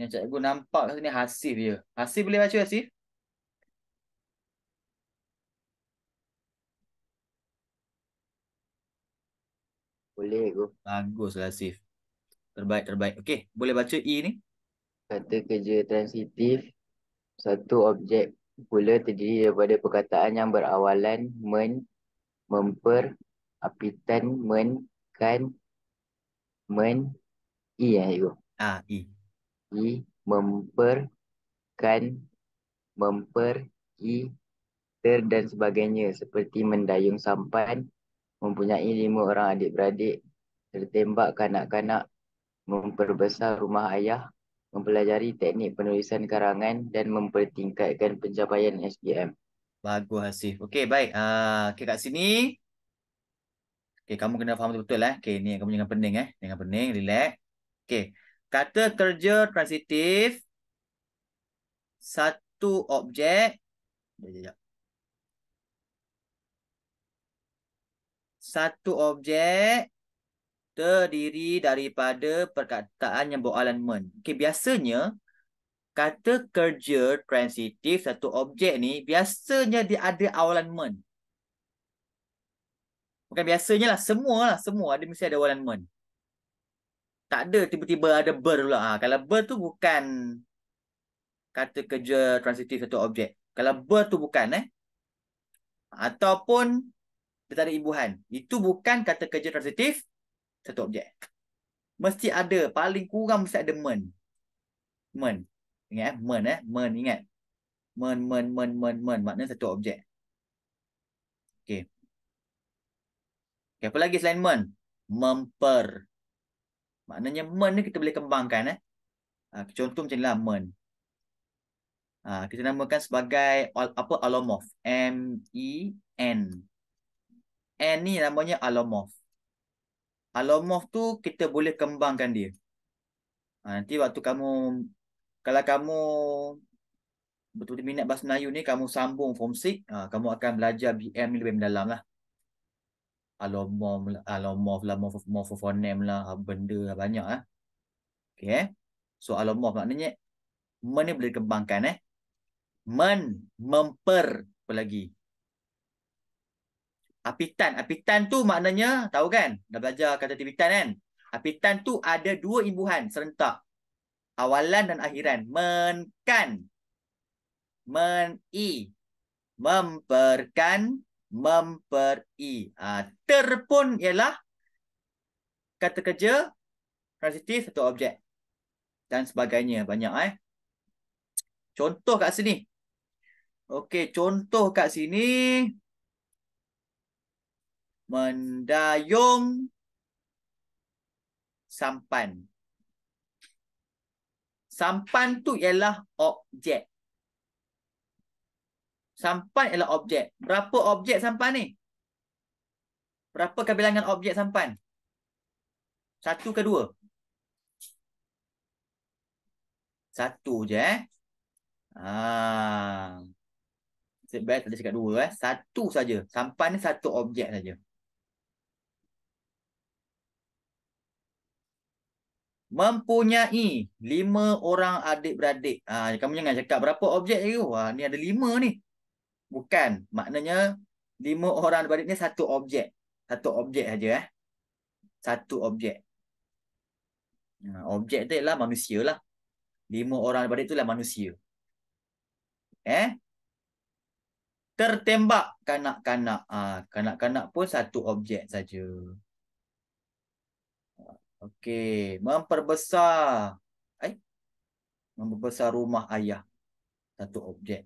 Yang cikgu nampak kat sini Hasif je. Hasif boleh baca Hasif? Boleh. Bagus lah Hasif. Terbaik, terbaik. Okey, boleh baca E ni? kata kerja transitif satu objek pula terdiri daripada perkataan yang berawalan men, memper, apitan, men, kan, men, i ya eh, itu. Ah, i. I, memper, kan, memper, i, ter dan sebagainya seperti mendayung sampan, mempunyai lima orang adik-beradik, tertembak kanak-kanak, memperbesar rumah ayah, mempelajari teknik penulisan karangan dan mempertingkatkan pencapaian SPM. Bagus Hasif. Okey, baik. Ah, uh, okay, kat sini. Okey, kamu kena faham betul, -betul eh. Okey, ni kamu jangan pening eh. Jangan pening, relax. Okey. Kata kerja transitif satu objek Sekejap. satu objek terdiri daripada perkataan yang beralignment. Okey, biasanya kata kerja transitif satu objek ni biasanya dia ada men. Bukan biasanya lah, semua lah semua ada mesti ada alignment. Tak ada tiba-tiba ada ber pula. Ha, kalau ber tu bukan kata kerja transitif satu objek. Kalau ber tu bukan eh. Ataupun dia ada ibuhan. Itu bukan kata kerja transitif satu objek. Mesti ada, paling kurang mesti ada men. Men. Ingat eh, men eh, men ingat. Men, men, men, men, men. Maknanya satu objek. Okay. Okay, apa lagi selain men? Memper. Maknanya men ni kita boleh kembangkan eh. Ha, contoh macam inilah men. Ha, kita namakan sebagai apa? Alomorph. M-E-N. N ni namanya alomorph. Alomov tu kita boleh kembangkan dia. Ha, nanti waktu kamu kalau kamu betul-betul minat bahasa Melayu ni kamu sambung form 6, ha, kamu akan belajar BM eh, lebih mendalam lah. Alomov, alomov lah, morph, morphophonem lah, ha, benda lah banyak lah. Okay. Eh? So alomov maknanya men ni boleh kembangkan eh. Men, memper, apa lagi? Apitan. Apitan tu maknanya, tahu kan? Dah belajar kata tipitan kan? Apitan tu ada dua imbuhan serentak. Awalan dan akhiran. Menkan. Men-i. Memperkan. Memper-i. Ha, ter pun ialah kata kerja, transitif atau objek. Dan sebagainya. Banyak eh. Contoh kat sini. Okey, contoh kat sini mendayung sampan. Sampan tu ialah objek. Sampan ialah objek. Berapa objek sampan ni? Berapa kebilangan objek sampan? Satu ke dua? Satu je eh. Ah. Ha. Sebab tadi cakap dua eh. Satu saja. Sampan ni satu objek saja. mempunyai lima orang adik-beradik. Ha, kamu jangan cakap berapa objek itu. Wah, ni ada lima ni. Bukan. Maknanya lima orang adik-beradik ni satu objek. Satu objek saja. Eh. Satu objek. Ha, objek tu ialah manusia lah. Lima orang adik-beradik tu ialah manusia. Eh? Tertembak kanak-kanak. Ha, kanak-kanak pun satu objek saja. Okey, memperbesar eh memperbesar rumah ayah satu objek.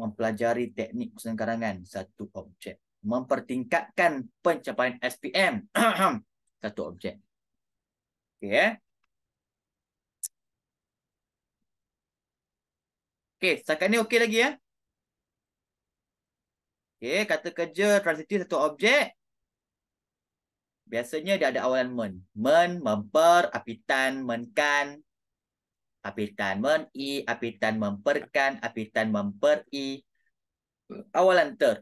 Mempelajari teknik pengsengkarangan satu objek. Mempertingkatkan pencapaian SPM [CLEARS THROAT] satu objek. Okey eh. Okey, setakat ni okey lagi ya. Eh? Okey, kata kerja transitif satu objek biasanya dia ada awalan men. Men, memper, apitan, menkan, apitan, men, i, apitan, memperkan, apitan, memper, i. Awalan ter.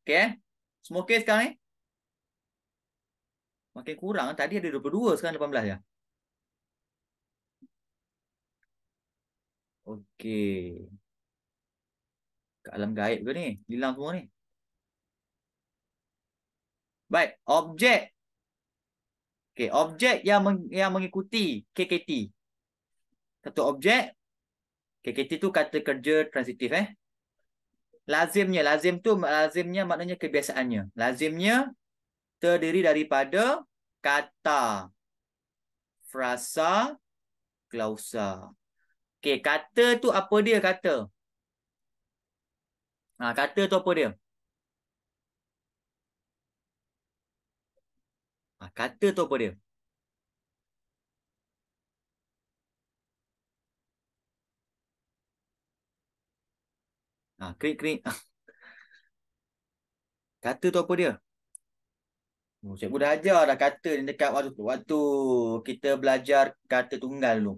Okay. Eh? Semua okay sekarang ni? Makin kurang. Tadi ada 22, sekarang 18 ya. Okay. Kat alam gaib ke ni? Hilang semua ni? Baik, objek. Okey, objek yang meng yang mengikuti KKT. Satu objek KKT tu kata kerja transitif eh. Lazimnya, lazim tu lazimnya maknanya kebiasaannya. Lazimnya terdiri daripada kata, frasa, klausa. Okey, kata tu apa dia kata? Ha, kata tu apa dia? Ha, kata tu apa dia? Ha, krik, krik. [LAUGHS] Kata tu apa dia? Oh, cikgu dah ajar dah kata ni dekat waktu tu. Waktu kita belajar kata tunggal dulu.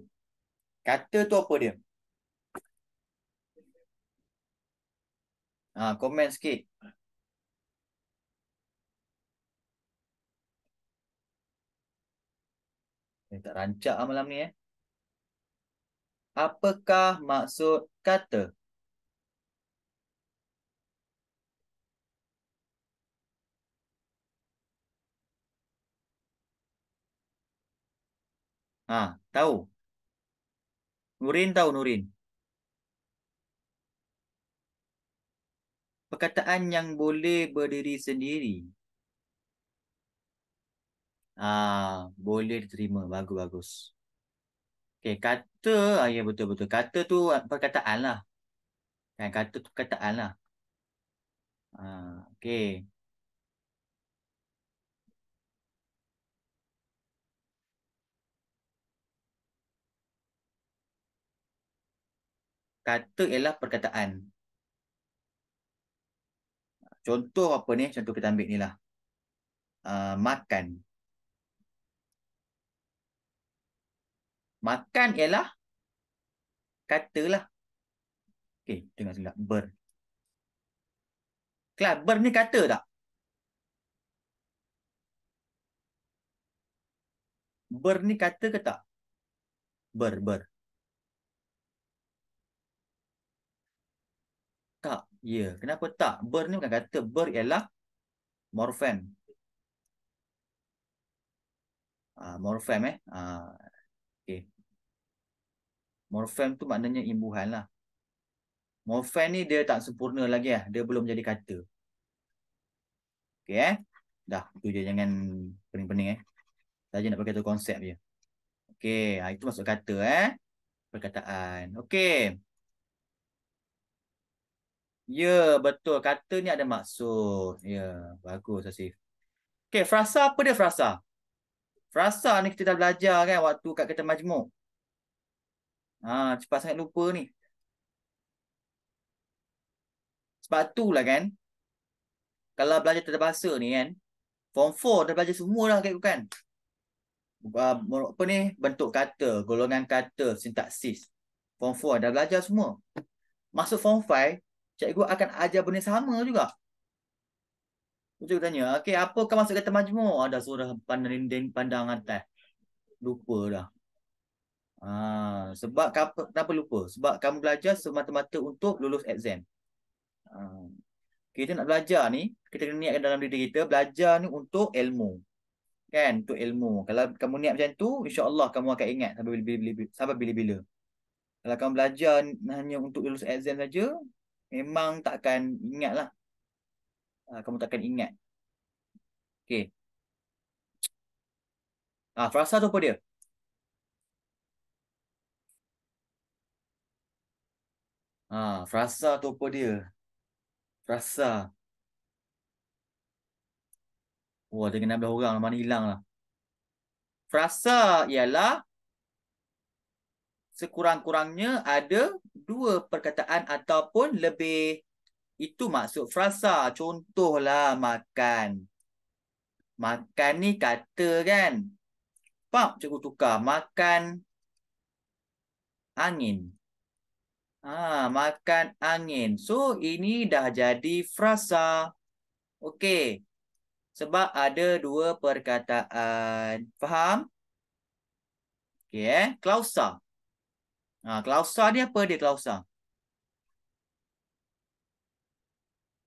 Kata tu apa dia? Ha, komen sikit. Eh, tak rancak lah malam ni eh. Apakah maksud kata? Ha, tahu. Nurin tahu, Nurin. Perkataan yang boleh berdiri sendiri. Ah, boleh diterima. Bagus-bagus. Okay, kata. Ah, ya, betul-betul. Kata tu ah, perkataan lah. Kan, kata tu perkataan lah. Ah, okay. Kata ialah perkataan. Contoh apa ni? Contoh kita ambil ni lah. Uh, Makan. Makan ialah katalah. Okey, dengar silap. Ber. Kelab, ber ni kata tak? Ber ni kata ke tak? Ber, ber. Tak, ya. Yeah. Kenapa tak? Ber ni bukan kata. Ber ialah morfem. Ah, morfem eh. Ah. Okay. Morfem tu maknanya imbuhan lah. Morfem ni dia tak sempurna lagi lah. Dia belum jadi kata. Okay eh. Dah. Itu je jangan pening-pening eh. Saja nak pakai tu konsep je. Okay. Ah, itu masuk kata eh. Perkataan. Okay. Ya betul. Kata ni ada maksud. Ya. Bagus Asif. Okay. Frasa apa dia frasa? Frasa. Frasa ni kita dah belajar kan waktu kat kereta majmuk. Ha, cepat sangat lupa ni. Sebab tu lah kan. Kalau belajar tanda bahasa ni kan. Form 4 dah belajar semua dah kat kan. Apa ni? Bentuk kata, golongan kata, sintaksis. Form 4 dah belajar semua. Masuk form 5, cikgu akan ajar benda sama juga. Lepas tu tanya, okay, apa kau masuk kata majmuk? Oh, ada surah pandang, pandang atas. Lupa dah. Ha, sebab kenapa, kenapa lupa? Sebab kamu belajar semata-mata untuk lulus exam. Ha, kita nak belajar ni, kita kena niatkan dalam diri kita, belajar ni untuk ilmu. Kan? Untuk ilmu. Kalau kamu niat macam tu, insya Allah kamu akan ingat sampai bila-bila. Kalau kamu belajar hanya untuk lulus exam saja, memang takkan ingat lah uh, kamu takkan ingat. Okey. Ah, frasa tu apa dia? Ah, frasa tu apa dia? Frasa. Wah, dengan 16 orang lah. Mana hilang lah. Frasa ialah sekurang-kurangnya ada dua perkataan ataupun lebih itu maksud frasa. Contohlah makan. Makan ni kata kan. Pak cikgu tukar. Makan angin. Ah, Makan angin. So ini dah jadi frasa. Okey. Sebab ada dua perkataan. Faham? Okey eh. Klausa. Ah, klausa ni apa dia klausa?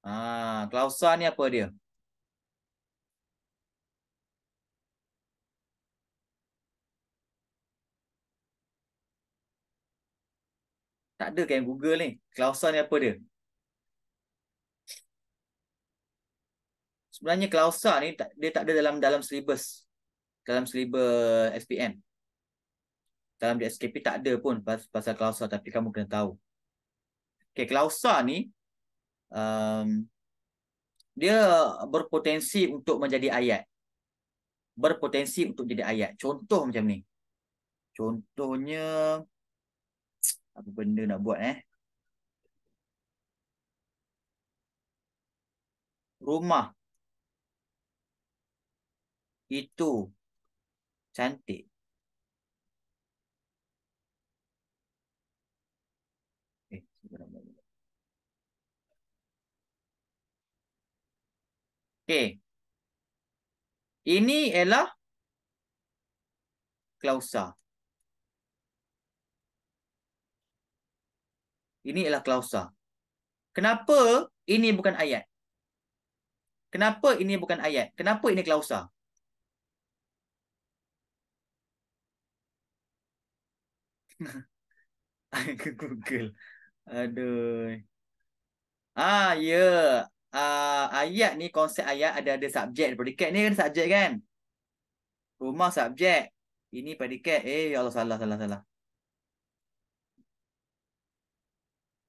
Ha, klausa ni apa dia? Tak ada kan Google ni. Klausa ni apa dia? Sebenarnya klausa ni dia tak ada dalam dalam syllabus. Dalam syllabus SPM. Dalam DSKP tak ada pun pasal klausa tapi kamu kena tahu. Okay, klausa ni um, dia berpotensi untuk menjadi ayat. Berpotensi untuk jadi ayat. Contoh macam ni. Contohnya, apa benda nak buat eh? Rumah. Itu cantik. Okay, Ini ialah klausa. Ini ialah klausa. Kenapa ini bukan ayat? Kenapa ini bukan ayat? Kenapa ini klausa? [LAUGHS] Aku Google. Aduh. Ah, ya. Yeah uh, ayat ni konsep ayat ada ada subjek predikat ni kan subjek kan rumah subjek ini predikat eh ya Allah salah salah salah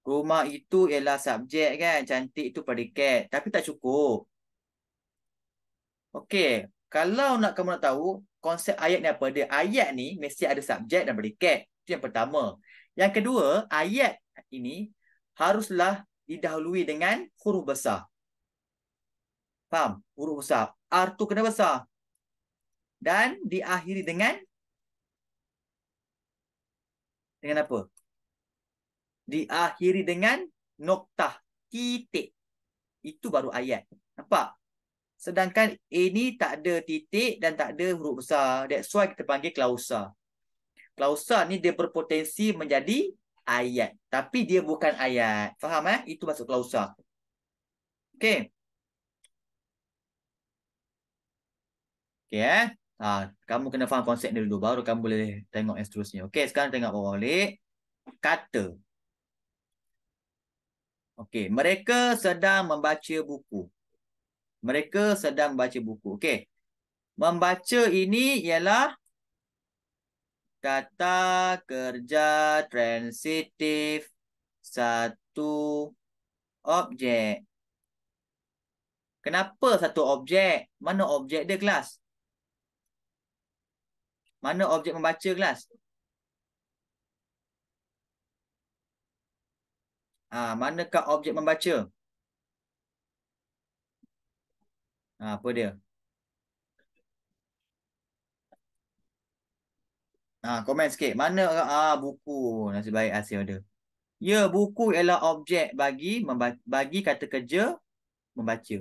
rumah itu ialah subjek kan cantik itu predikat tapi tak cukup okey kalau nak kamu nak tahu konsep ayat ni apa dia ayat ni mesti ada subjek dan predikat itu yang pertama yang kedua ayat ini haruslah didahului dengan huruf besar Faham? Huruf besar. R tu kena besar. Dan diakhiri dengan dengan apa? Diakhiri dengan noktah. Titik. Itu baru ayat. Nampak? Sedangkan A ni tak ada titik dan tak ada huruf besar. That's why kita panggil klausa. Klausa ni dia berpotensi menjadi ayat. Tapi dia bukan ayat. Faham eh? Itu masuk klausa. Okay. Okay, eh? ha, kamu kena faham konsep ni dulu. Baru kamu boleh tengok yang seterusnya. Okay, sekarang tengok bawah balik. Kata. Okay, mereka sedang membaca buku. Mereka sedang membaca buku. Okay. Membaca ini ialah kata kerja transitif satu objek. Kenapa satu objek? Mana objek dia kelas? Mana objek membaca kelas? Ha, manakah objek membaca? Ha, apa dia? Ha, komen sikit. Mana ah ha, buku? Nasib baik hasil ada. Ya, buku ialah objek bagi bagi kata kerja membaca.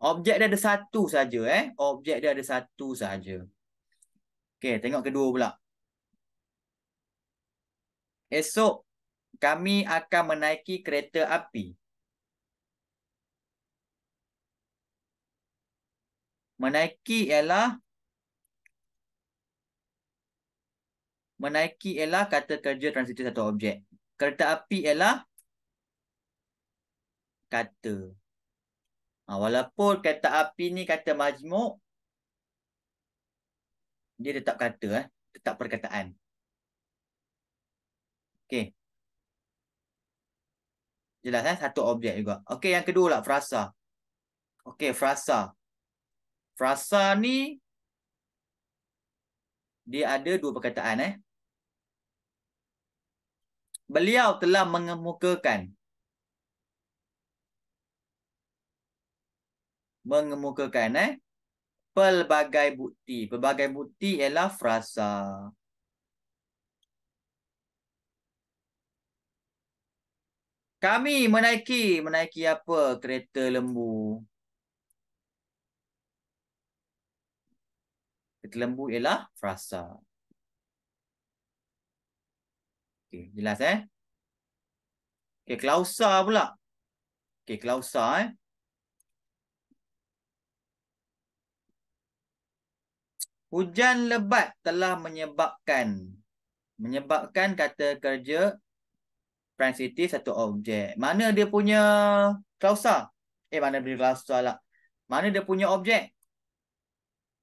Objek dia ada satu saja eh. Objek dia ada satu saja. Okey, tengok kedua pula. Esok kami akan menaiki kereta api. Menaiki ialah menaiki ialah kata kerja transitif satu objek. Kereta api ialah kata. Ha, walaupun kereta api ni kata majmuk dia tetap kata eh tetap perkataan okey jelas eh satu objek juga okey yang kedua lah frasa okey frasa frasa ni dia ada dua perkataan eh beliau telah mengemukakan mengemukakan eh pelbagai bukti. Pelbagai bukti ialah frasa. Kami menaiki, menaiki apa? Kereta lembu. Kereta lembu ialah frasa. Okay, jelas eh? Okay, klausa pula. Okey, klausa eh? Hujan lebat telah menyebabkan menyebabkan kata kerja transitive satu objek. Mana dia punya klausa? Eh mana dia klausa lah. Mana dia punya objek?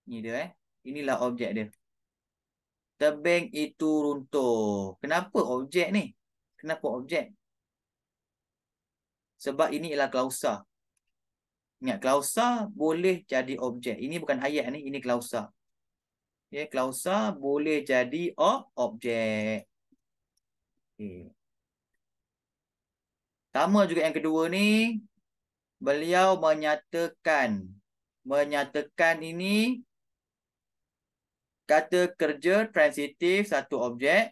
Ini dia eh. Inilah objek dia. Tebing itu runtuh. Kenapa objek ni? Kenapa objek? Sebab ini ialah klausa. Ingat klausa boleh jadi objek. Ini bukan ayat ni, ini klausa. Okay, klausa boleh jadi objek. Okay. Sama juga yang kedua ni. Beliau menyatakan. Menyatakan ini. Kata kerja transitif satu objek.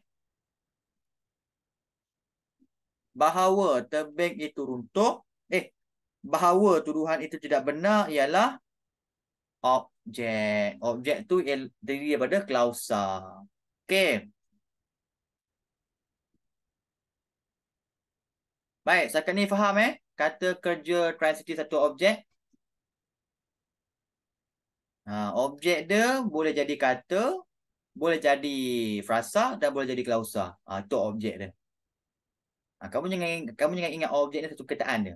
Bahawa tebing itu runtuh. Eh, bahawa tuduhan itu tidak benar ialah. Objek objek. Objek tu terdiri daripada klausa. Okey. Baik, setakat ni faham eh? Kata kerja transitif satu objek. Ha, objek dia boleh jadi kata, boleh jadi frasa dan boleh jadi klausa. Ha, itu objek dia. Ha, kamu jangan kamu jangan ingat objek ni satu kataan dia.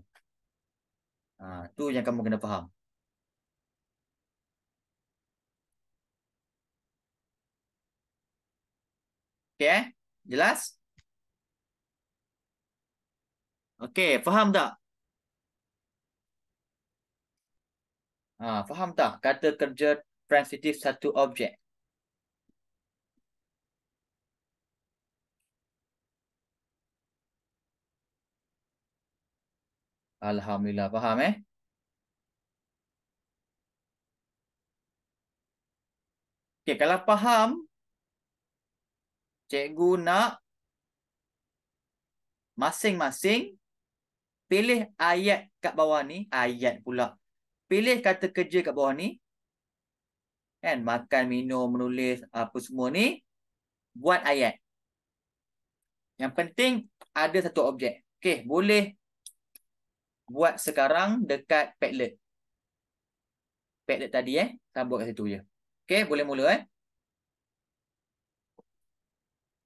Ha, tu yang kamu kena faham. Okay, eh? Jelas? Okay, faham tak? Ha, faham tak kata kerja transitif satu objek? Alhamdulillah, faham eh? Okay, kalau faham, cikgu nak masing-masing pilih ayat kat bawah ni, ayat pula. Pilih kata kerja kat bawah ni. Kan, makan, minum, menulis apa semua ni buat ayat. Yang penting ada satu objek. Okey, boleh buat sekarang dekat Padlet. Padlet tadi eh, tambah kat situ je. Okey, boleh mula eh.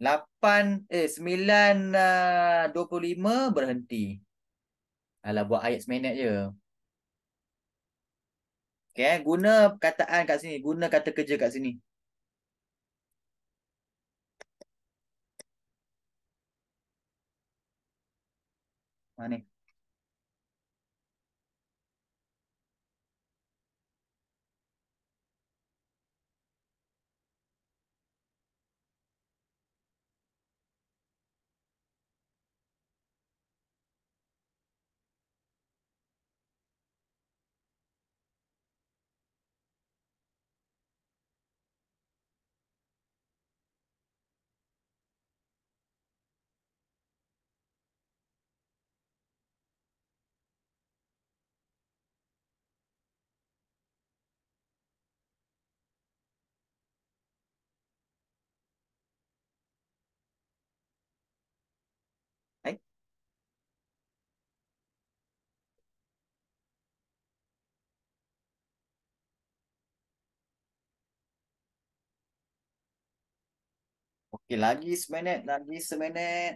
8 eh 9 uh, 25 berhenti. Alah buat ayat seminit je. Okay, eh, guna kataan kat sini, guna kata kerja kat sini. Mana? Okay, eh, lagi seminit, lagi seminit.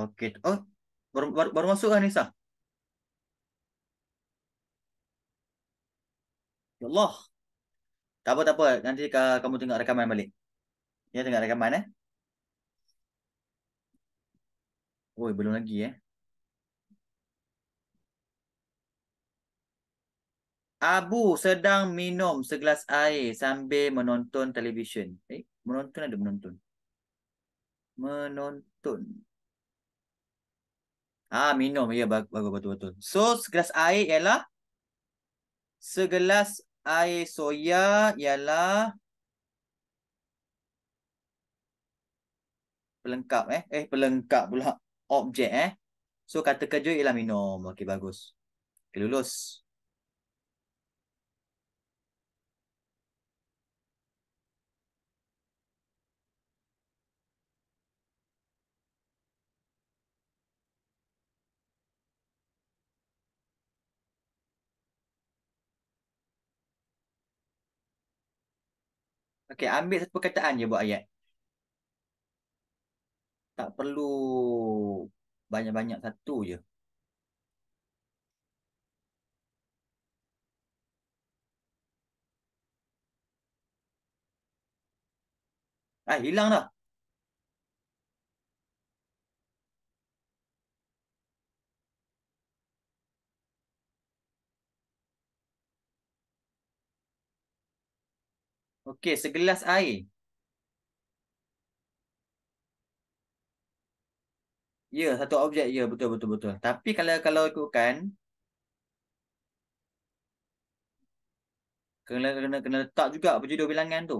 Okey. Oh, baru, baru, baru masuk kan Nisa? Ya Allah. Tak apa, tak apa. Nanti ka, kamu tengok rekaman balik. Ya, tengok rekaman eh. Oi, belum lagi eh. Abu sedang minum segelas air sambil menonton televisyen. Eh, menonton ada menonton. Menonton. Ah minum ya bagus betul betul. So segelas air ialah segelas air soya ialah pelengkap eh eh pelengkap pula objek eh. So kata kerja ialah minum. Okey bagus. Okay, lulus. Okey, ambil satu perkataan je buat ayat. Tak perlu banyak-banyak satu je. Ah, hilang dah. Okey, segelas air. Ya, satu objek. Ya, betul, betul, betul. Tapi kalau kalau ikutkan, kena, kena, kena letak juga perjudul bilangan tu.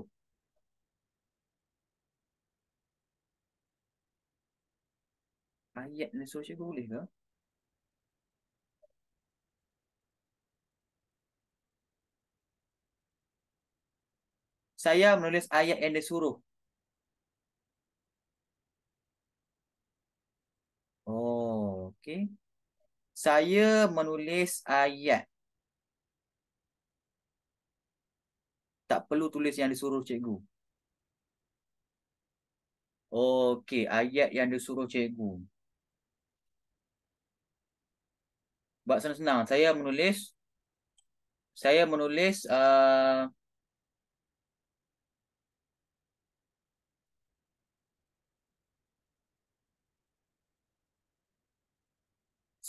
Ayat ni sosial boleh ke? saya menulis ayat yang disuruh. Oh, okey. Saya menulis ayat. Tak perlu tulis yang disuruh cikgu. Okey, ayat yang disuruh cikgu. Buat senang-senang, saya menulis saya menulis uh,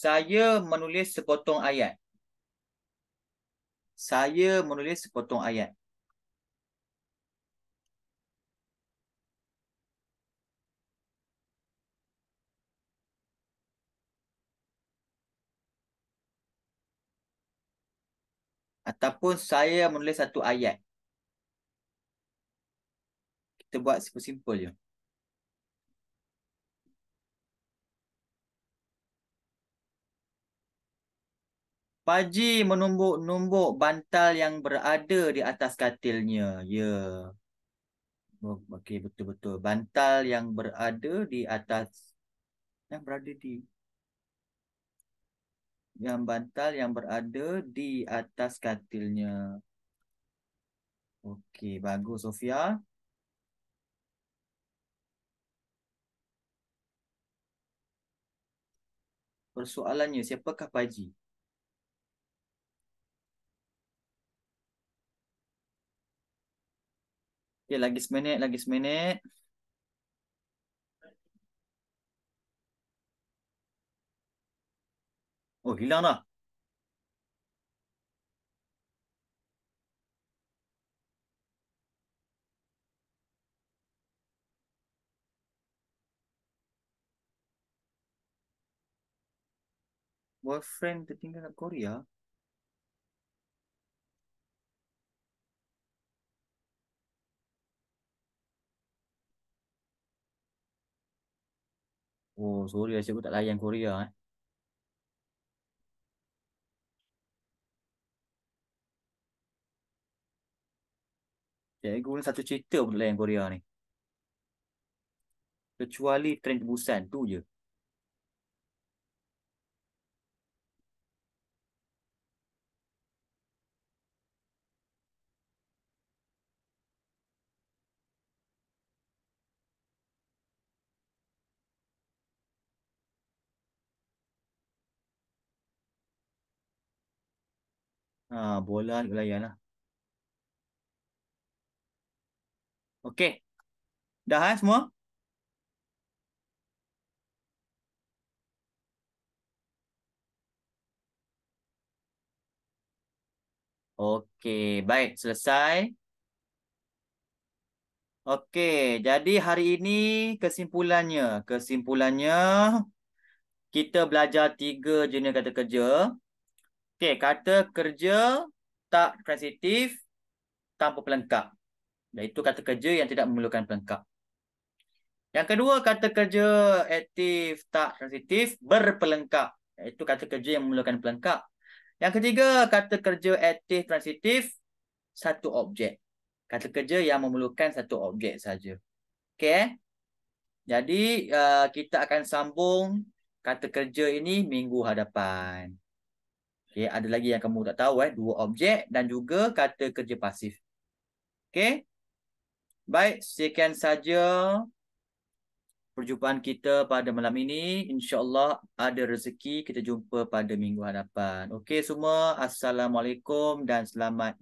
Saya menulis sepotong ayat. Saya menulis sepotong ayat. Ataupun saya menulis satu ayat. Kita buat simple-simple je. Paji menumbuk-numbuk bantal yang berada di atas katilnya. Ya. Yeah. Oh, okey, betul-betul. Bantal yang berada di atas. Yang berada di. Yang bantal yang berada di atas katilnya. Okey, bagus Sofia. Persoalannya, siapakah Paji? Okay, lagi seminit, lagi seminit. Oh, hilang dah. Boyfriend tertinggal di Korea? Oh, sorry asyik lah, aku tak layan Korea eh. Cikgu ni satu cerita pun layan Korea ni. Kecuali tren Busan tu je. Ah, bola ni layan lah. Okay. Dah eh semua? Okay, baik, selesai. Okay, jadi hari ini kesimpulannya, kesimpulannya kita belajar tiga jenis kata kerja. Okey, kata kerja tak transitif tanpa pelengkap. Iaitu kata kerja yang tidak memerlukan pelengkap. Yang kedua, kata kerja aktif tak transitif berpelengkap. Iaitu kata kerja yang memerlukan pelengkap. Yang ketiga, kata kerja aktif transitif satu objek. Kata kerja yang memerlukan satu objek saja. Okey, eh? Jadi, uh, kita akan sambung kata kerja ini minggu hadapan. Okay, ada lagi yang kamu tak tahu eh. Dua objek dan juga kata kerja pasif. Okay. Baik, sekian saja perjumpaan kita pada malam ini. InsyaAllah ada rezeki kita jumpa pada minggu hadapan. Okay semua, Assalamualaikum dan selamat malam.